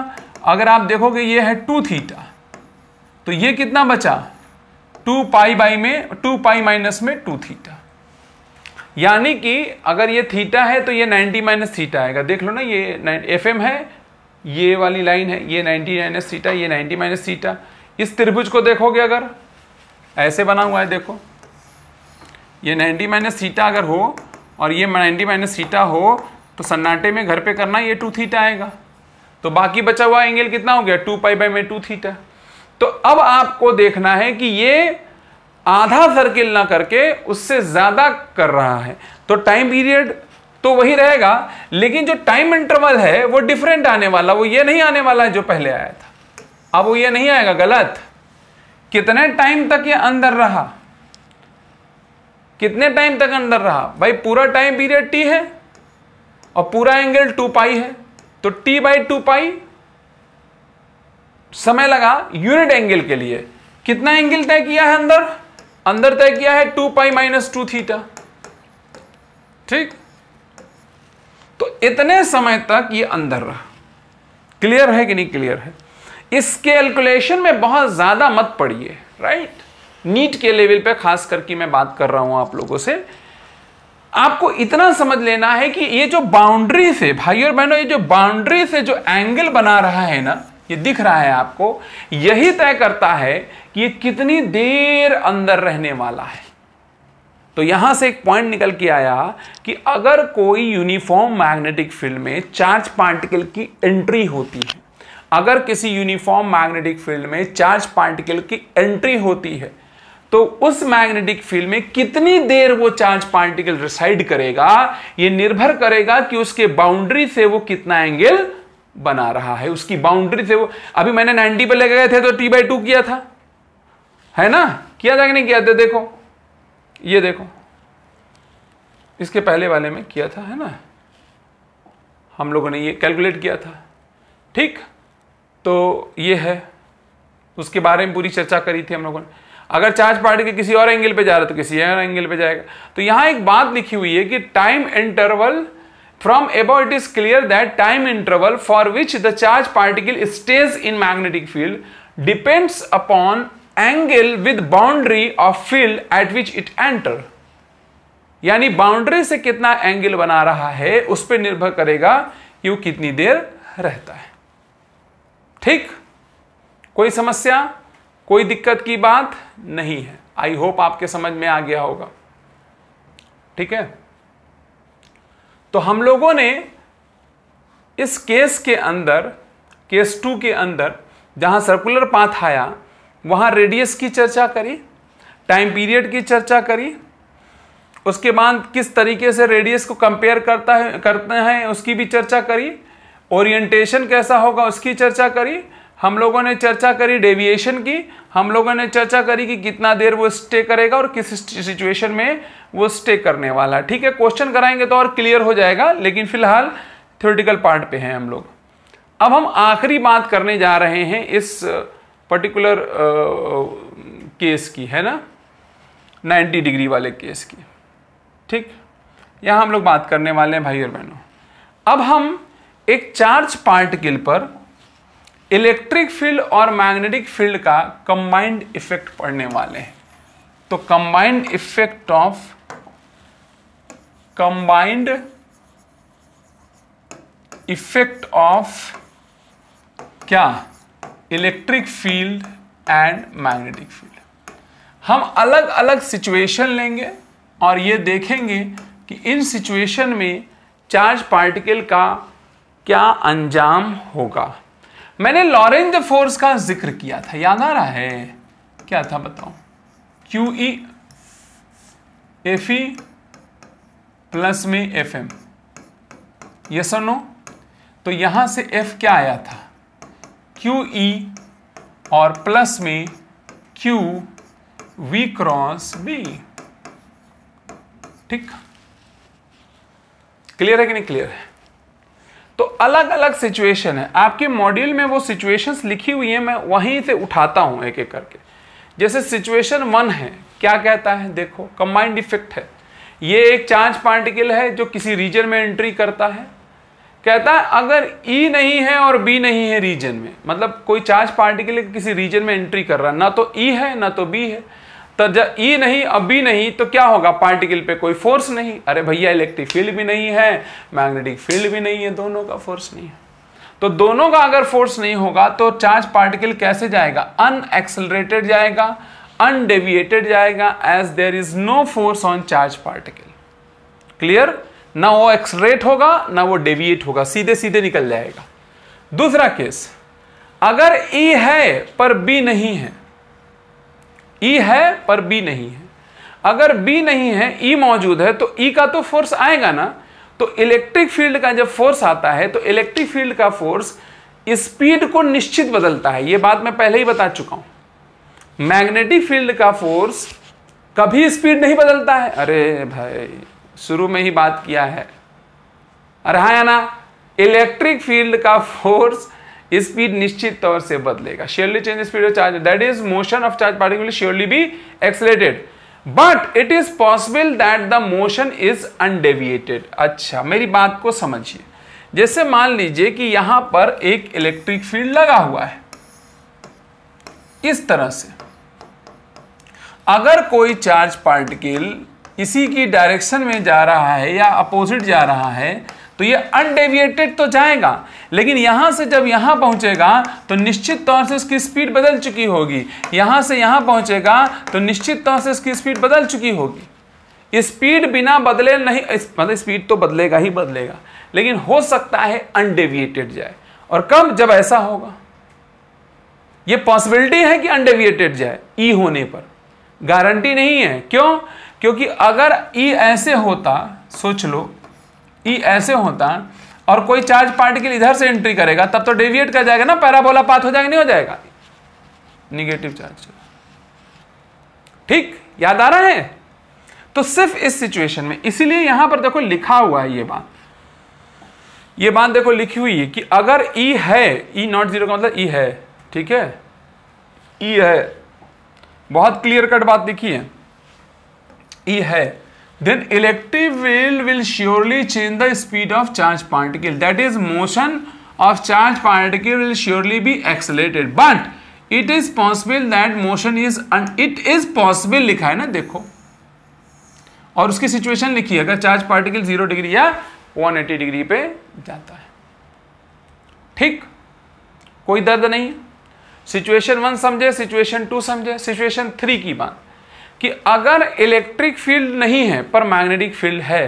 अगर आप देखोगे ये है टू थीटा तो ये कितना बचा टू पाई बाई में टू पाई माइनस में टू थीटा यानी कि अगर ये थीटा है तो ये 90 माइनस थीटा आएगा देख लो ना ये एफ एम है ये वाली लाइन है ये 90 माइनस थीटा ये 90 माइनस थीटा इस त्रिभुज को देखोगे अगर ऐसे बना हुआ है देखो ये 90 माइनस थीटा अगर हो और ये 90 माइनस थीटा हो तो सन्नाटे में घर पे करना ये टू थीटा आएगा तो बाकी बचा हुआ एंगल कितना हो गया टू पाई बाई में टू थीटा तो अब आपको देखना है कि ये आधा सर्किल ना करके उससे ज़्यादा कर रहा है तो टाइम पीरियड तो वही रहेगा लेकिन जो टाइम इंटरवल है वो डिफरेंट आने वाला वो ये नहीं आने वाला है जो पहले आया था अब वो ये नहीं आएगा गलत कितने टाइम तक ये अंदर रहा कितने टाइम तक अंदर रहा भाई पूरा टाइम पीरियड टी है और पूरा एंगल टू पाई है तो टी बाई टू पाई समय लगा यूनिट एंगल के लिए कितना एंगल तय किया है अंदर अंदर तय किया है two pi minus two theta ठीक तो इतने समय तक ये अंदर रहा क्लियर है कि नहीं क्लियर है इस कैलकुलेशन में बहुत ज्यादा मत पड़िए राइट नीट के लेवल पे खास करके मैं बात कर रहा हूं आप लोगों से आपको इतना समझ लेना है कि ये जो बाउंड्री से भाई और बहनों ये जो बाउंड्री से जो एंगल बना रहा है ना ये दिख रहा है आपको यही तय करता है कि ये कितनी देर अंदर रहने वाला है तो यहां से एक पॉइंट निकल के आया कि अगर कोई यूनिफॉर्म मैग्नेटिक फील्ड में चार्ज पार्टिकल की एंट्री होती है अगर किसी यूनिफॉर्म मैग्नेटिक फील्ड में चार्ज पार्टिकल की एंट्री होती है तो उस मैग्नेटिक फील्ड में कितनी देर वो चार्ज पार्टिकल रिसाइड करेगा ये निर्भर करेगा कि उसके बाउंड्री से वो कितना एंगल बना रहा है उसकी बाउंड्री से वो अभी मैंने 90 पर लेके गए थे तो टी बाई टू किया था है ना किया था कि नहीं किया था देखो ये देखो इसके पहले वाले में किया था है ना हम लोगों ने ये कैलकुलेट किया था ठीक तो ये है उसके बारे में पूरी चर्चा करी थी हम लोगों ने अगर चार्ज पार्टी के किसी और एंगल पे जा रहा है तो किसी और एंगल पे जाएगा तो यहां एक बात लिखी हुई है कि time interval from above it is clear that time interval for which the charge particle stays in magnetic field depends upon angle with boundary of field at which it enter यानी बाउंड्री से कितना एंगल बना रहा है उस पर निर्भर करेगा कि वो कितनी देर रहता है ठीक कोई समस्या कोई दिक्कत की बात नहीं है आई होप आपके समझ में आ गया होगा ठीक है तो हम लोगों ने इस केस के अंदर केस टू के अंदर जहाँ सर्कुलर पाथ आया वहाँ रेडियस की चर्चा करी टाइम पीरियड की चर्चा करी उसके बाद किस तरीके से रेडियस को कंपेयर करता है करते हैं उसकी भी चर्चा करी ओरिएंटेशन कैसा होगा उसकी चर्चा करी हम लोगों ने चर्चा करी डेविएशन की हम लोगों ने चर्चा करी कि कितना देर वो स्टे करेगा और किस सिचुएशन में वो स्टे करने वाला है ठीक है क्वेश्चन कराएंगे तो और क्लियर हो जाएगा लेकिन फिलहाल थ्योरेटिकल पार्ट पे हैं हम लोग अब हम आखिरी बात करने जा रहे हैं इस पर्टिकुलर केस की है ना 90 डिग्री वाले केस की ठीक यहाँ हम लोग बात करने वाले हैं भाई और बहनों अब हम एक चार्ज पार्टिकल पर इलेक्ट्रिक फील्ड और मैग्नेटिक फील्ड का कंबाइंड इफेक्ट पढ़ने वाले हैं तो combined effect of combined effect of क्या electric field and magnetic field हम अलग अलग सिचुएशन लेंगे और ये देखेंगे कि इन सिचुएशन में चार्ज पार्टिकल का क्या अंजाम होगा मैंने लॉरेंज फोर्स का जिक्र किया था याद आ रहा है क्या था बताओ Q E F E plus में एफ एम ये सुनो तो यहां से एफ क्या आया था क्यू ई e और प्लस में क्यू वी क्रॉस बी ठीक क्लियर है कि नहीं क्लियर है तो अलग अलग सिचुएशन है आपके मॉड्यूल में वो सिचुएशंस लिखी हुई है मैं वहीं से उठाता हूँ एक एक करके जैसे सिचुएशन वन है क्या कहता है देखो कंबाइंड इफेक्ट है ये एक चार्ज पार्टिकल है जो किसी रीजन में एंट्री करता है कहता है अगर ई e नहीं है और बी नहीं है रीजन में मतलब कोई चार्ज पार्टिकल किसी रीजन में एंट्री कर रहा है ना तो ई e है ना तो बी है तो जब ई e नहीं अभी नहीं तो क्या होगा पार्टिकल पे कोई फोर्स नहीं अरे भैया इलेक्ट्रिक फील्ड भी नहीं है मैग्नेटिक फील्ड भी नहीं है दोनों का फोर्स नहीं है तो दोनों का अगर फोर्स नहीं होगा तो चार्ज पार्टिकल कैसे जाएगा अनएक्सलरेटेड जाएगा अनडेविएटेड जाएगा as there is no force on charge particle clear ना वो एक्सलरेट होगा ना वो डेविएट होगा सीधे सीधे निकल जाएगा दूसरा केस अगर ई e है पर बी नहीं है ई e है पर बी नहीं है अगर बी नहीं है ई e मौजूद है तो ई e का तो फोर्स आएगा ना तो इलेक्ट्रिक फील्ड का जब फोर्स आता है तो इलेक्ट्रिक फील्ड का फोर्स स्पीड को निश्चित बदलता है यह बात मैं पहले ही बता चुका हूं मैग्नेटिक फील्ड का फोर्स कभी स्पीड नहीं बदलता है अरे भाई शुरू में ही बात किया है अरे हाँ ना इलेक्ट्रिक फील्ड का फोर्स स्पीड निश्चित तौर से बदलेगा surely change speed of charge that is motion of charge particle surely be accelerated but it is possible that the motion is undeviated अच्छा मेरी बात को समझिए जैसे मान लीजिए कि यहां पर एक इलेक्ट्रिक फील्ड लगा हुआ है इस तरह से अगर कोई चार्ज पार्टिकल इसी की डायरेक्शन में जा रहा है या अपोजिट जा रहा है तो ये अनडेविएटेड तो जाएगा लेकिन यहाँ से जब यहाँ पहुँचेगा तो निश्चित तौर से उसकी स्पीड बदल चुकी होगी यहाँ से यहाँ पहुँचेगा तो निश्चित तौर से उसकी स्पीड बदल चुकी होगी स्पीड बिना बदले नहीं मतलब स्पीड तो बदलेगा ही बदलेगा लेकिन हो सकता है अनडेविएटेड जाए और कब जब ऐसा होगा ये पॉसिबिलिटी है कि अनडेविएटेड जाए ई e होने पर गारंटी नहीं है क्यों क्योंकि अगर ई e ऐसे होता सोच लो ई ऐसे होता और कोई चार्ज पार्टिकल इधर से एंट्री करेगा तब तो डेविएट कर जाएगा ना पैराबोला पाथ हो जाएगा नहीं हो जाएगा निगेटिव चार्ज ठीक याद आ रहा है तो सिर्फ इस सिचुएशन में इसीलिए यहां पर देखो लिखा हुआ है ये बात ये बात देखो लिखी हुई है कि अगर ई e है ई नॉट जीरो का मतलब ई e है ठीक है ई e है बहुत क्लियर कट बात लिखी है ई है then electric field will surely change the speed of charged particle that is motion of charged particle will surely be accelerated but it is possible that motion is it is possible लिखा है ना देखो और उसकी सिचुएशन लिखी है अगर चार्ज पार्टिकल जीरो डिग्री या 180 डिग्री पे जाता है ठीक कोई दर्द नहीं है सिचुएशन वन समझे सिचुएशन टू समझे सिचुएशन थ्री की बात कि अगर इलेक्ट्रिक फील्ड नहीं है पर मैग्नेटिक फील्ड है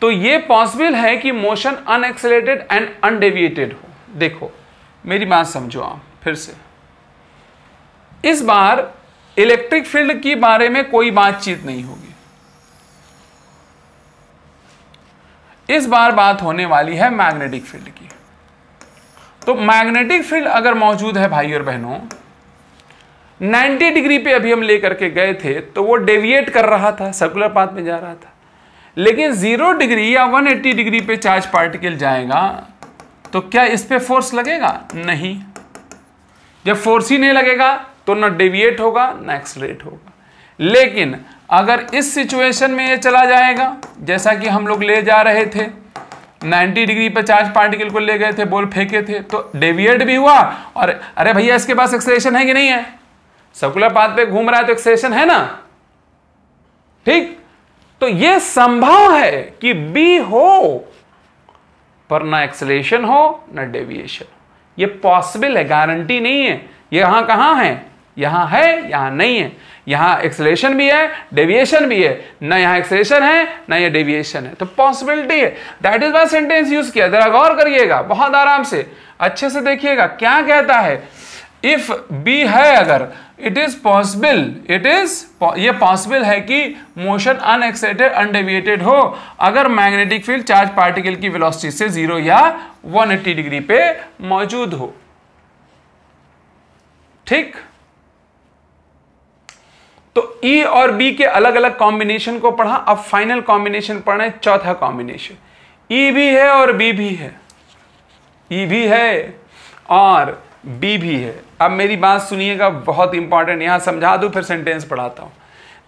तो ये पॉसिबल है कि मोशन अनएक्सेलेटेड एंड अनडेविएटेड हो देखो मेरी बात समझो आप फिर से इस बार इलेक्ट्रिक फील्ड के बारे में कोई बातचीत नहीं होगी इस बार बात होने वाली है मैग्नेटिक फील्ड की तो मैग्नेटिक फील्ड अगर मौजूद है भाई और बहनों 90 डिग्री पे अभी हम ले करके गए थे तो वो डेविएट कर रहा था सर्कुलर पाथ में जा रहा था लेकिन जीरो डिग्री या 180 डिग्री पे चार्ज पार्टिकल जाएगा तो क्या इस पर फोर्स लगेगा नहीं जब फोर्स ही नहीं लगेगा तो ना डेविएट होगा ना एक्सलेट होगा लेकिन अगर इस सिचुएशन में ये चला जाएगा जैसा कि हम लोग ले जा रहे थे 90 डिग्री पर चार्ज पार्टिकल को ले गए थे बोल फेंके थे तो डेविएट भी हुआ और अरे भैया इसके पास एक्सलेशन है कि नहीं है सर्कुलर पाथ पे घूम रहा है तो एक्सेलेशन है ना ठीक तो यह संभव है कि बी हो पर ना एक्सेलेशन हो ना डेविएशन ये पॉसिबल है गारंटी नहीं है यहां कहां है यहां है यहां नहीं है यहां एक्सेलेशन भी है डेविएशन भी है ना यहां एक्सेलेशन है ना ये डेविएशन है तो पॉसिबिलिटी है that is my sentence use किया जरा गौर करिएगा बहुत आराम से अच्छे से देखिएगा क्या कहता है इफ बी है अगर it is possible it is ये पॉसिबल है कि मोशन अनएक्साइटेड अनडेविएटेड हो अगर मैग्नेटिक फील्ड चार्ज पार्टिकल की वेलोसिटी से जीरो या 180 डिग्री पे मौजूद हो ठीक तो ई e और बी के अलग अलग कॉम्बिनेशन को पढ़ा अब फाइनल कॉम्बिनेशन पढ़ना है चौथा कॉम्बिनेशन ई e भी है और बी भी है ई e भी है और बी भी है अब मेरी बात सुनिएगा बहुत इंपॉर्टेंट यहां समझा दू फिर सेंटेंस पढ़ाता हूं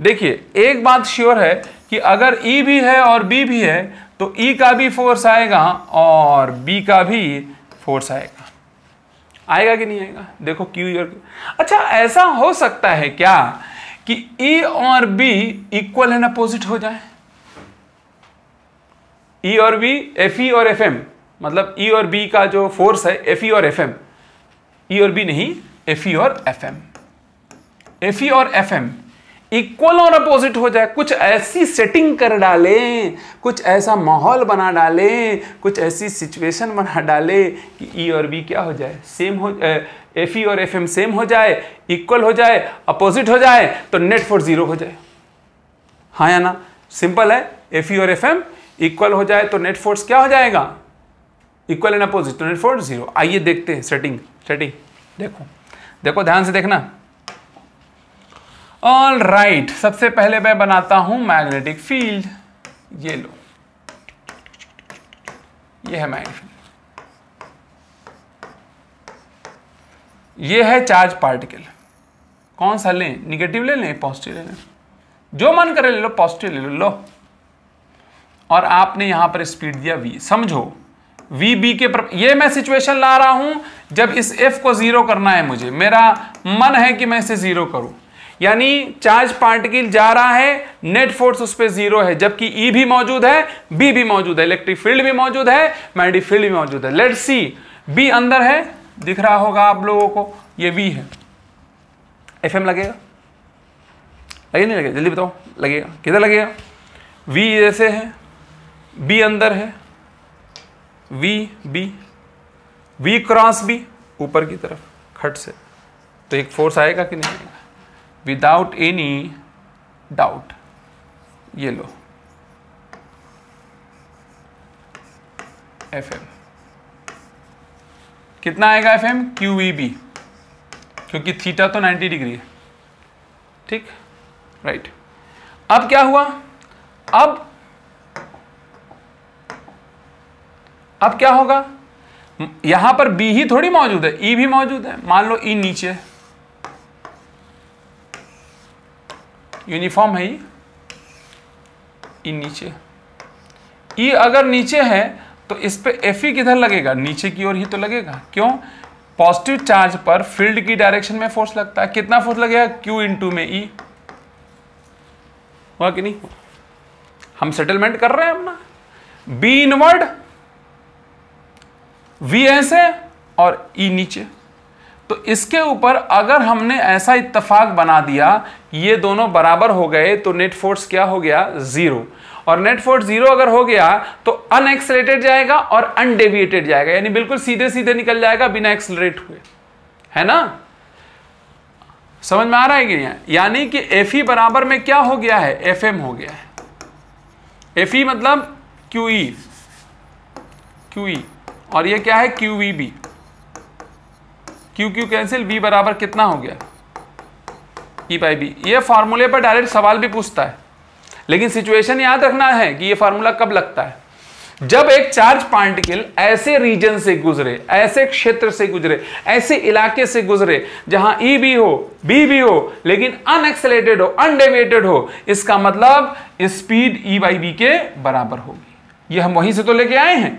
देखिए एक बात श्योर है कि अगर ई e भी है और बी भी है तो ई e का भी फोर्स आएगा और बी का भी फोर्स आएगा आएगा कि नहीं आएगा देखो क्यू योर अच्छा ऐसा हो सकता है क्या कि ई e और बी इक्वल एंड अपोजिट हो जाए ई और बी एफ ई और एफ एम मतलब ई और बी का जो फोर्स है एफ ई और एफ एम ई e और बी नहीं एफ ई e और एफ एम एफ ई और एफ एम इक्वल और अपोजिट हो जाए कुछ ऐसी सेटिंग कर डालें कुछ ऐसा माहौल बना डालें कुछ ऐसी सिचुएशन बना डाले कि ई e और बी क्या हो जाए सेम हो एफ ई और एफ एम सेम हो जाए इक्वल हो जाए अपोजिट हो जाए तो नेट फोर जीरो हो जाए हाँ या ना सिंपल है एफ ई और एफ एम इक्वल हो जाए तो नेट फोर्स क्या हो जाएगा इक्वल एंड अपोजिट तो नेट फोर्स जीरो आइए देखते हैं सेटिंग स्टडी देखो देखो ध्यान से देखना ऑल राइट right, सबसे पहले मैं बनाता हूं मैग्नेटिक फील्ड ये लो ये है मैग्नेटिक फील्ड ये है चार्ज पार्टिकल कौन सा लें निगेटिव ले लें पॉजिटिव ले लें जो मन करे ले लो पॉजिटिव ले लो लो और आपने यहां पर स्पीड दिया वी समझो वी बी के प्र... ये मैं सिचुएशन ला रहा हूं जब इस एफ को जीरो करना है मुझे मेरा मन है कि मैं इसे जीरो करूं यानी चार्ज पार्टिकल जा रहा है नेट फोर्स उस पर जीरो है जबकि ई e भी मौजूद है बी भी मौजूद है इलेक्ट्रिक फील्ड भी मौजूद है मैग्नेटिक फील्ड भी मौजूद है लेट सी बी अंदर है दिख रहा होगा आप लोगों को ये बी है एफ एम लगेगा लगेगा नहीं लगेगा जल्दी बताओ लगेगा किधर लगेगा वी जैसे है बी अंदर है V B V cross B ऊपर की तरफ खट से तो एक फोर्स आएगा कि नहीं आएगा विदाउट एनी डाउट ये लो एफ एम कितना आएगा F M Q E B क्योंकि थीटा तो 90 डिग्री है ठीक राइट right. अब क्या हुआ अब अब क्या होगा यहां पर बी ही थोड़ी मौजूद है ई e भी मौजूद है मान लो ई e नीचे यूनिफॉर्म है ई e।, e नीचे ई e अगर नीचे है तो इस पे एफ ई किधर लगेगा नीचे की ओर ही तो लगेगा क्यों पॉजिटिव चार्ज पर फील्ड की डायरेक्शन में फोर्स लगता है कितना फोर्स लगेगा क्यू इंटू में ई e। हुआ कि नहीं हम सेटलमेंट कर रहे हैं अपना बी इनवर्ड वी ऐसे और ई नीचे तो इसके ऊपर अगर हमने ऐसा इत्तेफाक बना दिया ये दोनों बराबर हो गए तो नेट फोर्स क्या हो गया ज़ीरो और नेट फोर्स जीरो अगर हो गया तो अनएक्सलेटेड जाएगा और अनडेविएटेड जाएगा यानी बिल्कुल सीधे सीधे निकल जाएगा बिना एक्सलरेट हुए है ना समझ में आ रहा है कि नहीं यानी कि एफ ई e बराबर में क्या हो गया है एफ एम हो गया है एफ ई e मतलब क्यू ई क्यू ई और ये क्या है Q V B Q Q cancel B बराबर कितना हो गया ई बाई बी ये फार्मूले पर डायरेक्ट सवाल भी पूछता है लेकिन सिचुएशन याद रखना है कि ये फार्मूला कब लगता है जब एक चार्ज पार्टिकल ऐसे रीजन से गुजरे ऐसे क्षेत्र से गुजरे ऐसे इलाके से गुजरे जहां ई e भी हो बी भी हो लेकिन अनएक्सेलेटेड हो अनडेविएटेड हो इसका मतलब स्पीड ई बाई बी के बराबर होगी ये हम वहीं से तो लेके आए हैं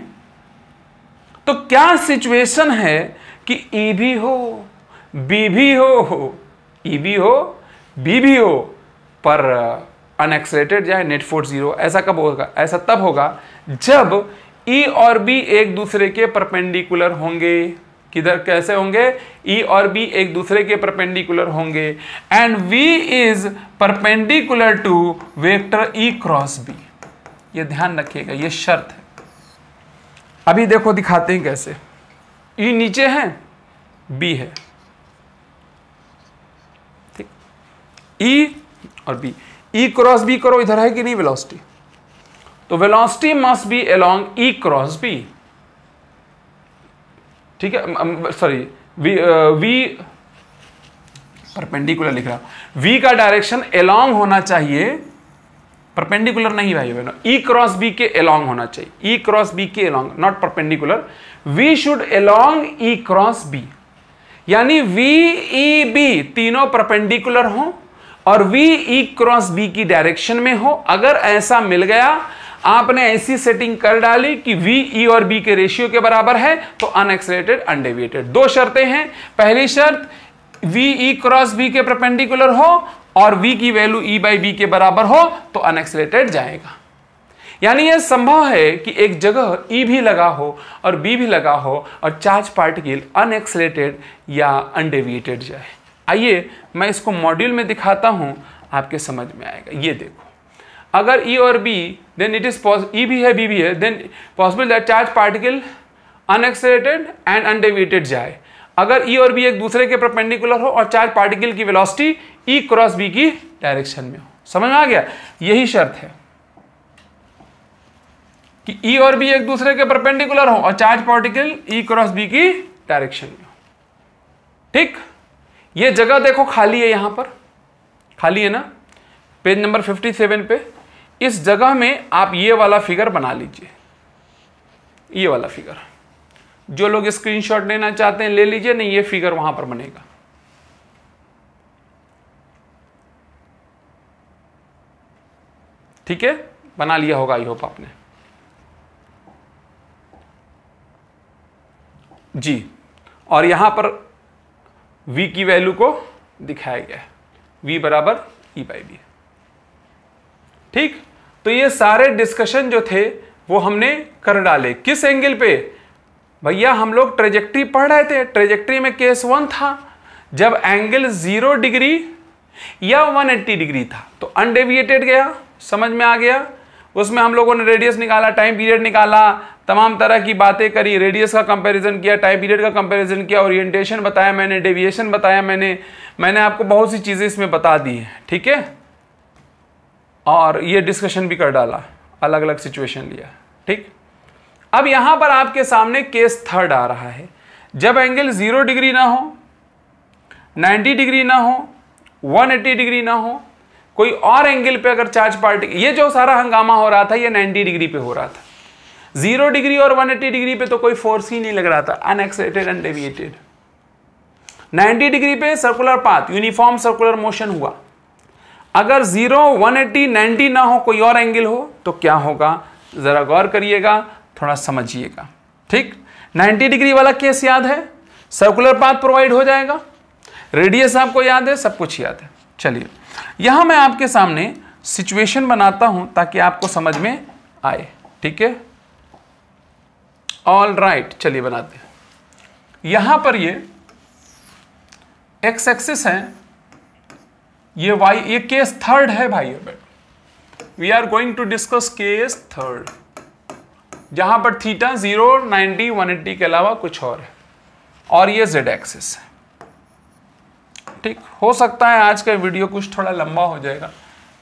तो क्या सिचुएशन है कि ई e भी हो बी भी हो ई e भी हो बी भी हो पर अनएक्सरेटेड uh, जाए नेट फोर जीरो ऐसा कब होगा ऐसा तब होगा जब ई e और बी एक दूसरे के परपेंडिकुलर होंगे किधर कैसे होंगे ई e और बी एक दूसरे के परपेंडिकुलर होंगे and V is perpendicular to vector E cross B ये ध्यान रखिएगा ये शर्त है अभी देखो दिखाते हैं कैसे ई नीचे है बी है ठीक ई और बी ई क्रॉस बी करो इधर है कि नहीं वेलोसिटी तो velocity must be along E cross B ठीक है सॉरी वी वी परपेंडिकुलर लिख रहा वी का डायरेक्शन अलोंग होना चाहिए परपेंडिकुलर नहीं भाई बहनों ई क्रॉस बी के अलोंग होना चाहिए ई क्रॉस बी के along not perpendicular V should along E cross B यानी वी ई बी तीनों परपेंडिकुलर हो और वी ई क्रॉस बी की डायरेक्शन में हो अगर ऐसा मिल गया आपने ऐसी सेटिंग कर डाली कि वी ई e और बी के रेशियो के बराबर है तो अनएक्सलेटेड अनडेविएटेड दो शर्तें हैं पहली शर्त वी ई क्रॉस बी के परपेंडिकुलर हो और v की वैल्यू e बाई बी के बराबर हो तो अनएक्सलेटेड जाएगा यानी यह संभव है कि एक जगह ई e भी लगा हो और बी भी लगा हो और चार्ज पार्टिकल अनएक्सलेटेड या अनडेविएटेड जाए आइए मैं इसको मॉड्यूल में दिखाता हूं आपके समझ में आएगा ये देखो अगर ई e और B then it is E भी है बी भी है then possible that charge particle unaccelerated and undeviated जाए अगर ई e और बी एक दूसरे के परपेंडिकुलर हो और चार्ज पार्टिकल की वेलोसिटी ई क्रॉस बी की डायरेक्शन में हो समझ में आ गया यही शर्त है कि ई e और बी एक दूसरे के परपेंडिकुलर हो और charge particle E cross B की डायरेक्शन में हो ठीक ये जगह देखो खाली है यहां पर खाली है ना पेज नंबर 57 पे इस जगह में आप ये वाला फिगर बना लीजिए ये वाला फिगर जो लोग स्क्रीनशॉट लेना चाहते हैं ले लीजिए नहीं ये फिगर वहां पर बनेगा ठीक है बना लिया होगा आई होप आपने जी और यहां पर v की वैल्यू को दिखाया गया v बराबर ई बाई बी ठीक तो ये सारे डिस्कशन जो थे वो हमने कर डाले किस एंगल पे भैया हम लोग ट्रेजेक्ट्री पढ़ रहे थे ट्रेजेक्ट्री में केस वन था जब एंगल जीरो डिग्री या 180 डिग्री था तो अनडेविएटेड गया समझ में आ गया उसमें हम लोगों ने रेडियस निकाला टाइम पीरियड निकाला तमाम तरह की बातें करी रेडियस का कंपैरिजन किया टाइम पीरियड का कंपैरिजन किया ओरिएंटेशन बताया मैंने डेविएशन बताया मैंने मैंने आपको बहुत सी चीज़ें इसमें बता दी हैं ठीक है और ये डिस्कशन भी कर डाला अलग अलग सिचुएशन लिया ठीक अब यहाँ पर आपके सामने केस थर्ड आ रहा है जब एंगल ज़ीरो डिग्री ना हो नाइन्टी डिग्री ना हो वन डिग्री ना हो कोई और एंगल पे अगर चार्ज पार्टी ये जो सारा हंगामा हो रहा था ये 90 डिग्री पे हो रहा था जीरो डिग्री और 180 डिग्री पे तो कोई फोर्स ही नहीं लग रहा था अनएक्साइटेड अनडेविएटेड 90 डिग्री पे circular path uniform circular motion हुआ अगर जीरो 180 90 ना हो कोई और एंगल हो तो क्या होगा जरा गौर करिएगा थोड़ा समझिएगा ठीक 90 डिग्री वाला केस याद है सर्कुलर पाथ प्रोवाइड हो जाएगा रेडियस आपको याद है सब कुछ याद है चलिए यहां मैं आपके सामने सिचुएशन बनाता हूं ताकि आपको समझ में आए ठीक है ऑल राइट चलिए बनाते हैं पर ये एक्स एक्सिस है ये वाई ये केस थर्ड है भाई we are going to discuss case third जहां पर theta zero ninety one eighty के अलावा कुछ और है और ये जेड एक्सिस है ठीक हो सकता है आज का वीडियो कुछ थोड़ा लंबा हो जाएगा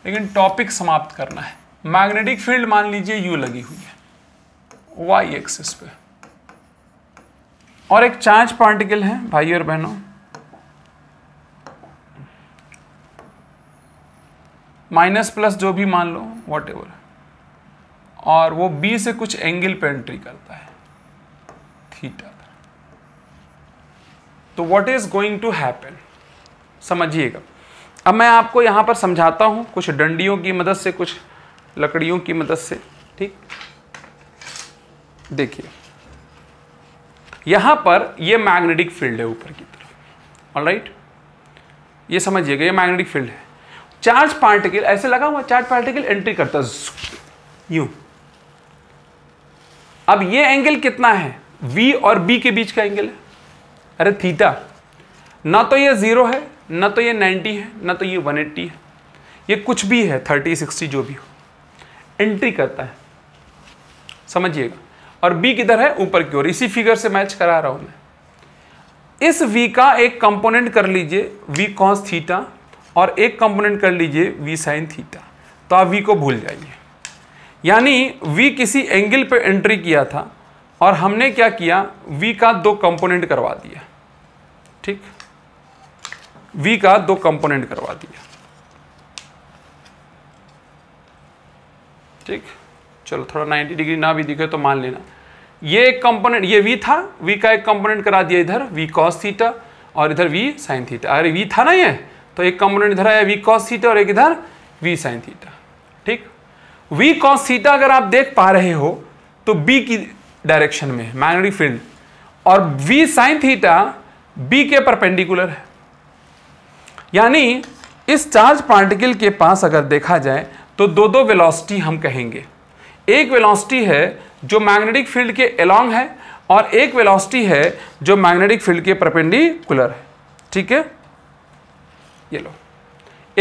लेकिन टॉपिक समाप्त करना है मैग्नेटिक फील्ड मान लीजिए यू लगी हुई है वाई एक्सिस पे और एक चार्ज पार्टिकल है भाई और बहनों माइनस प्लस जो भी मान लो वॉट एवर और वो बी से कुछ एंगल पे एंट्री करता है थीटा तो what is going to happen समझिएगा अब मैं आपको यहाँ पर समझाता हूँ कुछ डंडियों की मदद से कुछ लकड़ियों की मदद से ठीक देखिए यहाँ पर ये मैग्नेटिक फील्ड है ऊपर की तरफ ऑलराइट ये समझिएगा ये मैग्नेटिक फील्ड है चार्ज पार्टिकल ऐसे लगा हुआ चार्ज पार्टिकल एंट्री करता है अब ये एंगल कितना है वी और बी के बीच का एंगल है अरे थीटा ना तो ये जीरो है ना तो ये 90 है ना तो ये 180 है ये कुछ भी है 30 60 जो भी हो एंट्री करता है समझिएगा और बी किधर है ऊपर की ओर इसी फिगर से मैच करा रहा हूं मैं इस वी का एक कंपोनेंट कर लीजिए वी कॉस थीटा और एक कंपोनेंट कर लीजिए वी साइन थीटा तो आप वी को भूल जाइए यानी वी किसी एंगल पर एंट्री किया था और हमने क्या किया वी का दो कंपोनेंट करवा दिया ठीक वी का दो कंपोनेंट करवा दिया ठीक चलो थोड़ा 90 डिग्री ना भी दिखे तो मान लेना ये एक कंपोनेंट ये वी था वी का एक कंपोनेंट करा दिया इधर वी कॉस थीटा और इधर वी साइन थीटा अरे वी था ना ये तो एक कंपोनेंट इधर आया वी कॉस थीटा और एक इधर वी साइन थीटा ठीक वी कॉस थीटा अगर आप देख पा रहे हो तो बी की डायरेक्शन में मैग्नेटिक फील्ड और वी साइन थीटा बी के परपेंडिकुलर है यानी इस चार्ज पार्टिकल के पास अगर देखा जाए तो दो दो वेलोसिटी हम कहेंगे एक वेलोसिटी है जो मैग्नेटिक फील्ड के अलोंग है और एक वेलोसिटी है जो मैग्नेटिक फील्ड के परपेंडिकुलर है ठीक है ये लो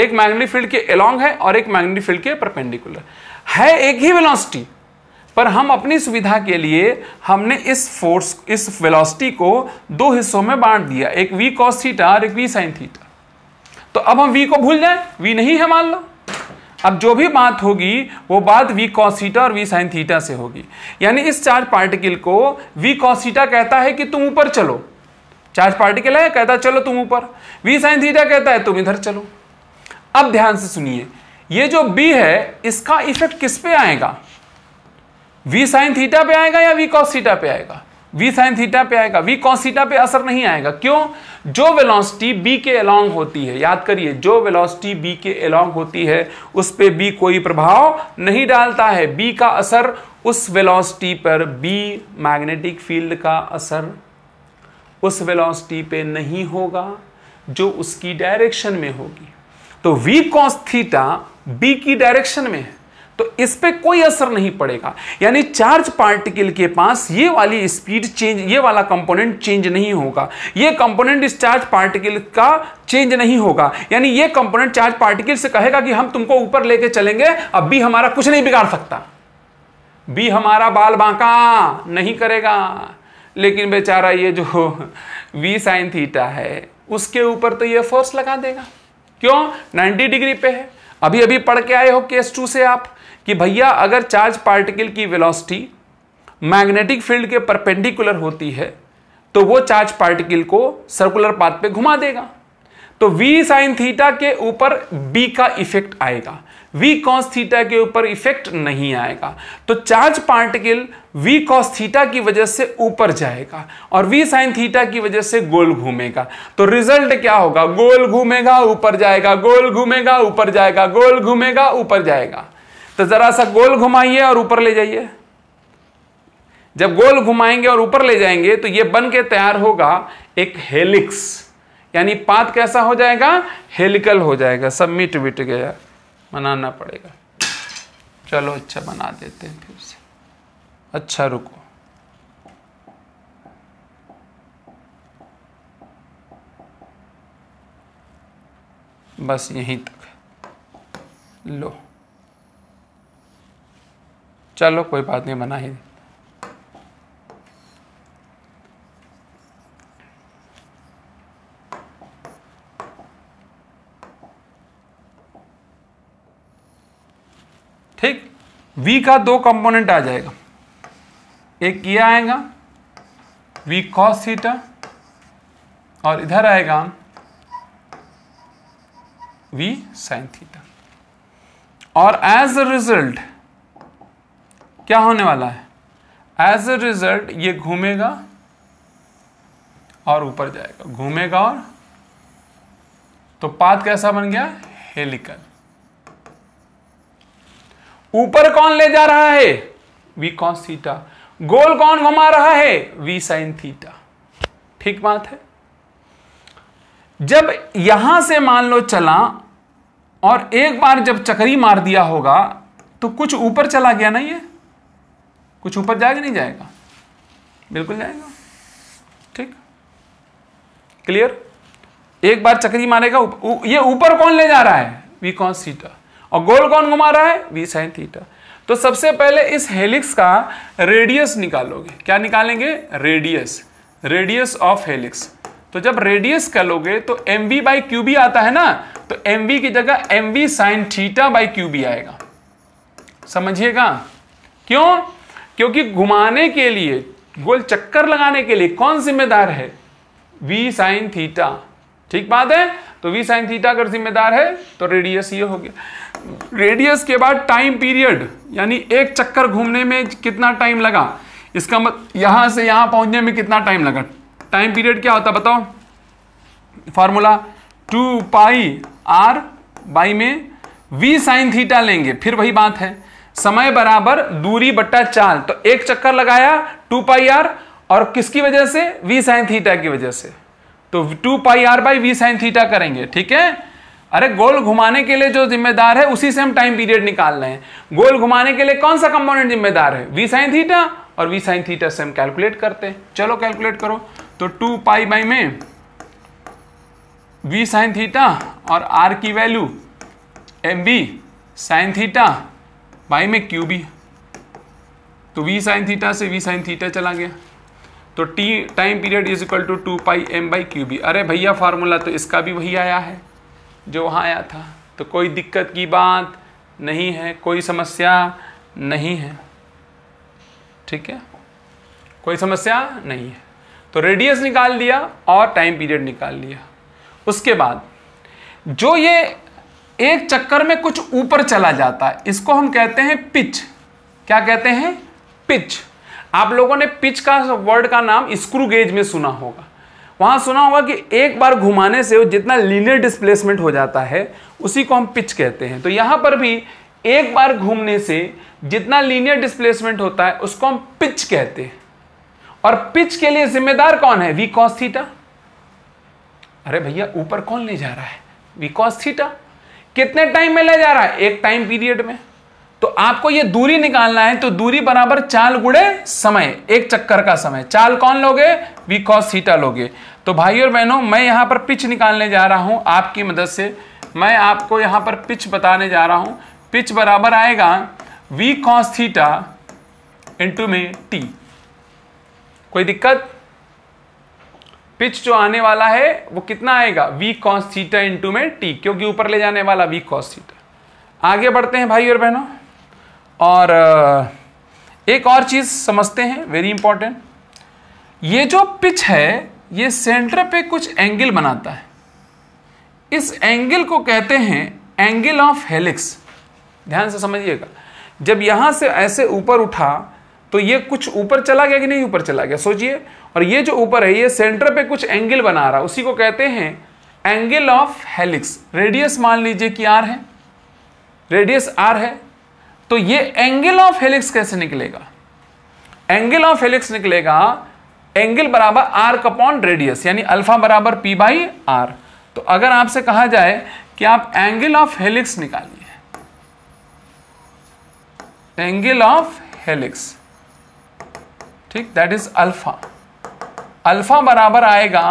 एक मैग्नेटिक फील्ड के अलोंग है और एक मैग्नेटिक फील्ड के परपेंडिकुलर है एक ही वेलोसिटी पर हम अपनी सुविधा के लिए हमने इस फोर्स इस वेलोसिटी को दो हिस्सों में बांट दिया एक वी कॉस थीटा और एक वी साइन थीटा तो अब हम वी को भूल जाए वी नहीं है मान लो अब जो भी बात होगी वो बात वी कॉसीटा और वी साइन थीटा से होगी यानी इस चार्ज पार्टिकल को वी कॉसीटा कहता है कि तुम ऊपर चलो चार्ज पार्टिकल है कहता चलो तुम ऊपर वी साइन थीटा कहता है तुम इधर चलो अब ध्यान से सुनिए ये जो बी है इसका इफेक्ट किस पे आएगा वी साइन थीटा पे आएगा या वी कॉसिटा पे आएगा वी साइन थीटा पे आएगा वी कॉस पे असर नहीं आएगा क्यों जो वेलोसिटी बी के अलोंग होती है याद करिए जो वेलोसिटी बी के अलोंग होती है उस पर बी कोई प्रभाव नहीं डालता है बी का असर उस वेलोसिटी पर बी मैग्नेटिक फील्ड का असर उस वेलोसिटी पे नहीं होगा जो उसकी डायरेक्शन में होगी तो वी कॉस थीटा बी की डायरेक्शन में है तो इस पर कोई असर नहीं पड़ेगा यानी चार्ज पार्टिकल के पास ये वाली स्पीड चेंज ये वाला कंपोनेंट चेंज नहीं होगा ये कंपोनेंट इस चार्ज पार्टिकल का चेंज नहीं होगा यानी ये कंपोनेंट चार्ज पार्टिकल से कहेगा कि हम तुमको ऊपर लेके चलेंगे अब भी हमारा कुछ नहीं बिगाड़ सकता भी हमारा बाल बांका नहीं करेगा लेकिन बेचारा ये जो वी साइन थीटा है उसके ऊपर तो ये फोर्स लगा देगा क्यों 90 डिग्री पे है अभी अभी पढ़ के आए हो केस टू से आप कि भैया अगर चार्ज पार्टिकल की वेलोसिटी मैग्नेटिक फील्ड के परपेंडिकुलर होती है तो वो चार्ज पार्टिकल को सर्कुलर पाथ पे घुमा देगा तो v साइन थीटा के ऊपर b का इफेक्ट आएगा v कॉस थीटा के ऊपर इफेक्ट नहीं आएगा तो charge particle v cos theta की वजह से ऊपर जाएगा और v साइन थीटा की वजह से गोल घूमेगा तो रिजल्ट क्या होगा गोल घूमेगा ऊपर जाएगा गोल घूमेगा ऊपर जाएगा गोल घूमेगा ऊपर जाएगा तो ज़रा सा गोल घुमाइए और ऊपर ले जाइए जब गोल घुमाएंगे और ऊपर ले जाएंगे तो ये बन के तैयार होगा एक हेलिक्स यानी पात कैसा हो जाएगा हेलिकल हो जाएगा सब मिट विट गया बनाना पड़ेगा चलो अच्छा बना देते हैं फिर से अच्छा रुको बस यहीं तक लो चलो कोई बात नहीं मना ही ठीक वी का दो कंपोनेंट आ जाएगा एक ये आएगा वी कॉस थीटा और इधर आएगा वी साइन थीटा और एज अ रिजल्ट क्या होने वाला है एज अ रिजल्ट ये घूमेगा और ऊपर जाएगा घूमेगा और तो पाथ कैसा बन गया हेलिकल ऊपर कौन ले जा रहा है वी कॉस थीटा गोल कौन घुमा रहा है वी साइन थीटा ठीक बात है जब यहां से मान लो चला और एक बार जब चक्री मार दिया होगा तो कुछ ऊपर चला गया ना ये कुछ ऊपर जाएगा नहीं जाएगा बिल्कुल जाएगा ठीक क्लियर एक बार चक्री मारेगा ये ऊपर कौन ले जा रहा है वी कौन सीटा और गोल कौन घुमा रहा है वी साइन थीटा तो सबसे पहले इस हेलिक्स का रेडियस निकालोगे क्या निकालेंगे रेडियस रेडियस ऑफ हेलिक्स तो जब रेडियस करोगे तो M we by Q B आता है ना तो एम वी की जगह M V sine theta by Q B आएगा समझिएगा क्यों क्योंकि घुमाने के लिए गोल चक्कर लगाने के लिए कौन जिम्मेदार है वी साइन थीटा ठीक बात है तो वी साइन थीटा अगर जिम्मेदार है तो रेडियस ये हो गया रेडियस के बाद टाइम पीरियड यानी एक चक्कर घूमने में कितना टाइम लगा इसका मत यहां से यहां पहुंचने में कितना टाइम लगा टाइम पीरियड क्या होता बताओ formula two pi R by में वी साइन थीटा लेंगे फिर वही बात है समय बराबर दूरी बट्टा चाल तो एक चक्कर लगाया टू पाई आर और किसकी वजह से वी साइन थीटा की वजह से तो two pi R by V sine theta करेंगे ठीक है अरे गोल घुमाने के लिए जो जिम्मेदार है उसी से हम टाइम पीरियड निकाल रहे हैं गोल घुमाने के लिए कौन सा कंपोनेंट जिम्मेदार है वी साइन थीटा और वी साइन थीटा से हम कैलकुलेट करते हैं चलो कैलकुलेट करो तो टू पाई बाई में वी साइन थीटा और आर की value M B sine theta by में क्यू भी तो वी साइन थीटा से वी साइन थीटा चला गया तो T time period is equal to two pi M by Q भी अरे भैया फार्मूला तो इसका भी वही आया है जो वहाँ आया था तो कोई दिक्कत की बात नहीं है कोई समस्या नहीं है ठीक है कोई समस्या नहीं है तो रेडियस निकाल दिया और टाइम पीरियड निकाल लिया उसके बाद जो ये एक चक्कर में कुछ ऊपर चला जाता है इसको हम कहते हैं पिच क्या कहते हैं पिच आप लोगों ने पिच का वर्ड का नाम स्क्रू गेज में सुना होगा वहां सुना होगा कि एक बार घुमाने से जितना लीनियर डिस्प्लेसमेंट हो जाता है उसी को हम पिच कहते हैं तो यहां पर भी एक बार घूमने से जितना लीनियर डिस्प्लेसमेंट होता है उसको हम पिच कहते हैं और पिच के लिए जिम्मेदार कौन है वी कॉस थीटा अरे भैया ऊपर कौन ले जा रहा है वी कॉस थीटा कितने टाइम में ले जा रहा है एक टाइम पीरियड में तो आपको ये दूरी निकालना है तो दूरी बराबर चाल गुड़े समय एक चक्कर का समय चाल कौन लोगे वी कॉस सीटा लोगे तो भाई और बहनों मैं यहां पर पिच निकालने जा रहा हूं आपकी मदद से मैं आपको यहां पर पिच बताने जा रहा हूं पिच बराबर आएगा वी कॉस थीटा इंटू में टी कोई दिक्कत पिच जो आने वाला है वो कितना आएगा वी कॉस थीटा इंटू में टी क्योंकि ऊपर ले जाने वाला वी कॉस थीटा आगे बढ़ते हैं भाई और बहनों और एक और चीज़ समझते हैं वेरी इंपॉर्टेंट ये जो पिच है ये सेंटर पे कुछ एंगल बनाता है इस एंगल को कहते हैं एंगल ऑफ हेलिक्स ध्यान से समझिएगा जब यहां से ऐसे ऊपर उठा तो ये कुछ ऊपर चला गया कि नहीं ऊपर चला गया सोचिए और ये जो ऊपर है ये सेंटर पे कुछ एंगल बना रहा उसी को कहते हैं एंगल ऑफ हेलिक्स रेडियस मान लीजिए कि आर है रेडियस आर है तो ये एंगल ऑफ हेलिक्स कैसे निकलेगा एंगल ऑफ हेलिक्स निकलेगा एंगल बराबर आर कपॉन रेडियस यानी अल्फा बराबर पी बाई आर तो अगर आपसे कहा जाए कि आप एंगल ऑफ हेलिक्स निकालिए एंगल ऑफ हेलिक्स ठीक दैट इज अल्फा अल्फा बराबर आएगा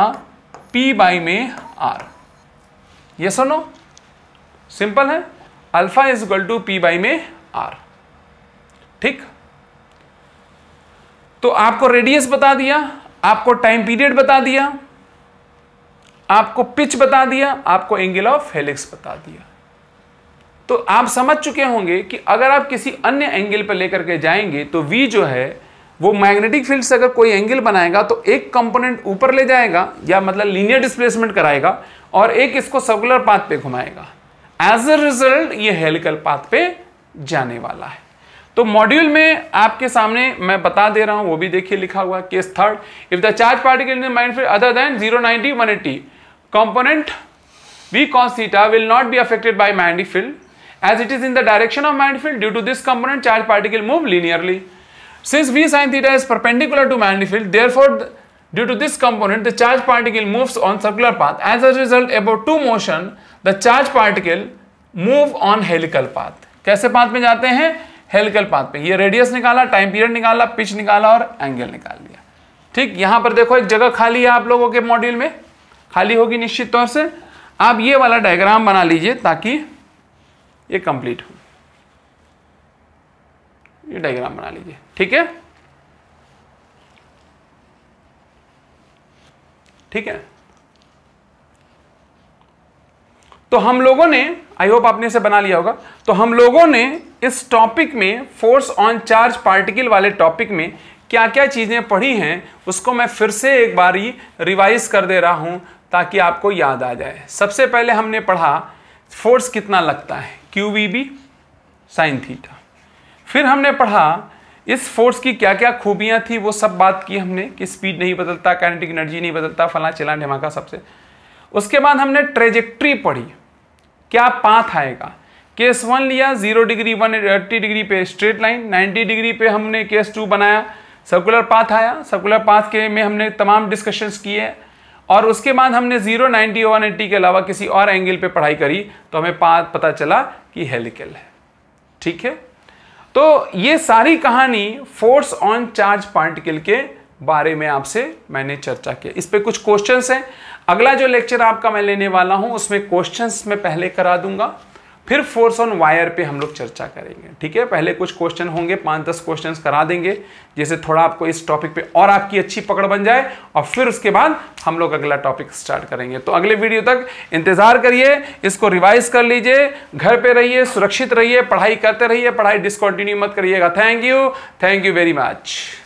पी बाई में आर ये सुनो सिंपल है alpha is equal to P by में आर ठीक तो आपको रेडियस बता दिया आपको टाइम पीरियड बता दिया आपको पिच बता दिया आपको एंगल ऑफ हेलिक्स बता दिया तो आप समझ चुके होंगे कि अगर आप किसी अन्य एंगल पर लेकर के जाएंगे तो वी जो है वो मैग्नेटिक फील्ड से अगर कोई एंगल बनाएगा तो एक कंपोनेंट ऊपर ले जाएगा या मतलब लीनियर डिस्प्लेसमेंट कराएगा और एक इसको सर्कुलर पाथ पे घुमाएगा एज अ रिजल्ट ये हेलिकल पाथ पे जाने वाला है तो मॉड्यूल में आपके सामने मैं बता दे रहा हूं वो भी देखिए लिखा हुआ case third if the charge particle in mind field other than 090 180 component v cos theta will not be affected by magnetic field as it is in the direction of mind field due to this component charge particle move linearly Since V sin theta is perpendicular to magnetic field, therefore due to this component, the charge particle moves on circular path. As a result, about two motion, the charge particle move on helical path. kaise path mein jate hain helical path pe ye radius nikala time period nikala pitch nikala aur angle nikal liya theek yahan par dekho ek jagah khali hai aap logo ke module mein khali hogi nishchit taur se आप ये वाला डायग्राम बना लीजिए ताकि ये कंप्लीट हो ये डायग्राम बना लीजिए ठीक है ठीक है तो हम लोगों ने आई होप आपने इसे बना लिया होगा तो हम लोगों ने इस टॉपिक में फोर्स ऑन चार्ज पार्टिकल वाले टॉपिक में क्या क्या चीज़ें पढ़ी हैं उसको मैं फिर से एक बार ही रिवाइज कर दे रहा हूं ताकि आपको याद आ जाए सबसे पहले हमने पढ़ा फोर्स कितना लगता है Q V B sine theta फिर हमने पढ़ा इस फोर्स की क्या क्या खूबियां थी वो सब बात की हमने कि स्पीड नहीं बदलता काइनेटिक एनर्जी नहीं बदलता फला चिला ढमाका सबसे उसके बाद हमने ट्रेजेक्ट्री पढ़ी क्या पाथ आएगा केस वन लिया zero degree one eighty degree पे स्ट्रेट लाइन नाइन्टी डिग्री पे हमने केस टू बनाया सर्कुलर पाथ आया सर्कुलर पाथ के में हमने तमाम डिस्कशंस किए और उसके बाद हमने जीरो नाइन्टी वन एट्टी के अलावा किसी और एंगल पे पढ़ाई करी तो हमें पाथ पता चला कि हेलिकल है ठीक है तो ये सारी कहानी फोर्स ऑन चार्ज पार्टिकल के बारे में आपसे मैंने चर्चा की इस पर कुछ क्वेश्चंस हैं अगला जो लेक्चर आपका मैं लेने वाला हूं उसमें क्वेश्चंस मैं पहले करा दूंगा फिर फोर्स ऑन वायर पे हम लोग चर्चा करेंगे ठीक है पहले कुछ क्वेश्चन होंगे पाँच दस क्वेश्चन करा देंगे जैसे थोड़ा आपको इस टॉपिक पे और आपकी अच्छी पकड़ बन जाए और फिर उसके बाद हम लोग अगला टॉपिक स्टार्ट करेंगे तो अगले वीडियो तक इंतजार करिए इसको रिवाइज कर लीजिए घर पे रहिए सुरक्षित रहिए पढ़ाई करते रहिए पढ़ाई डिसकंटिन्यू मत करिएगा thank you thank you very much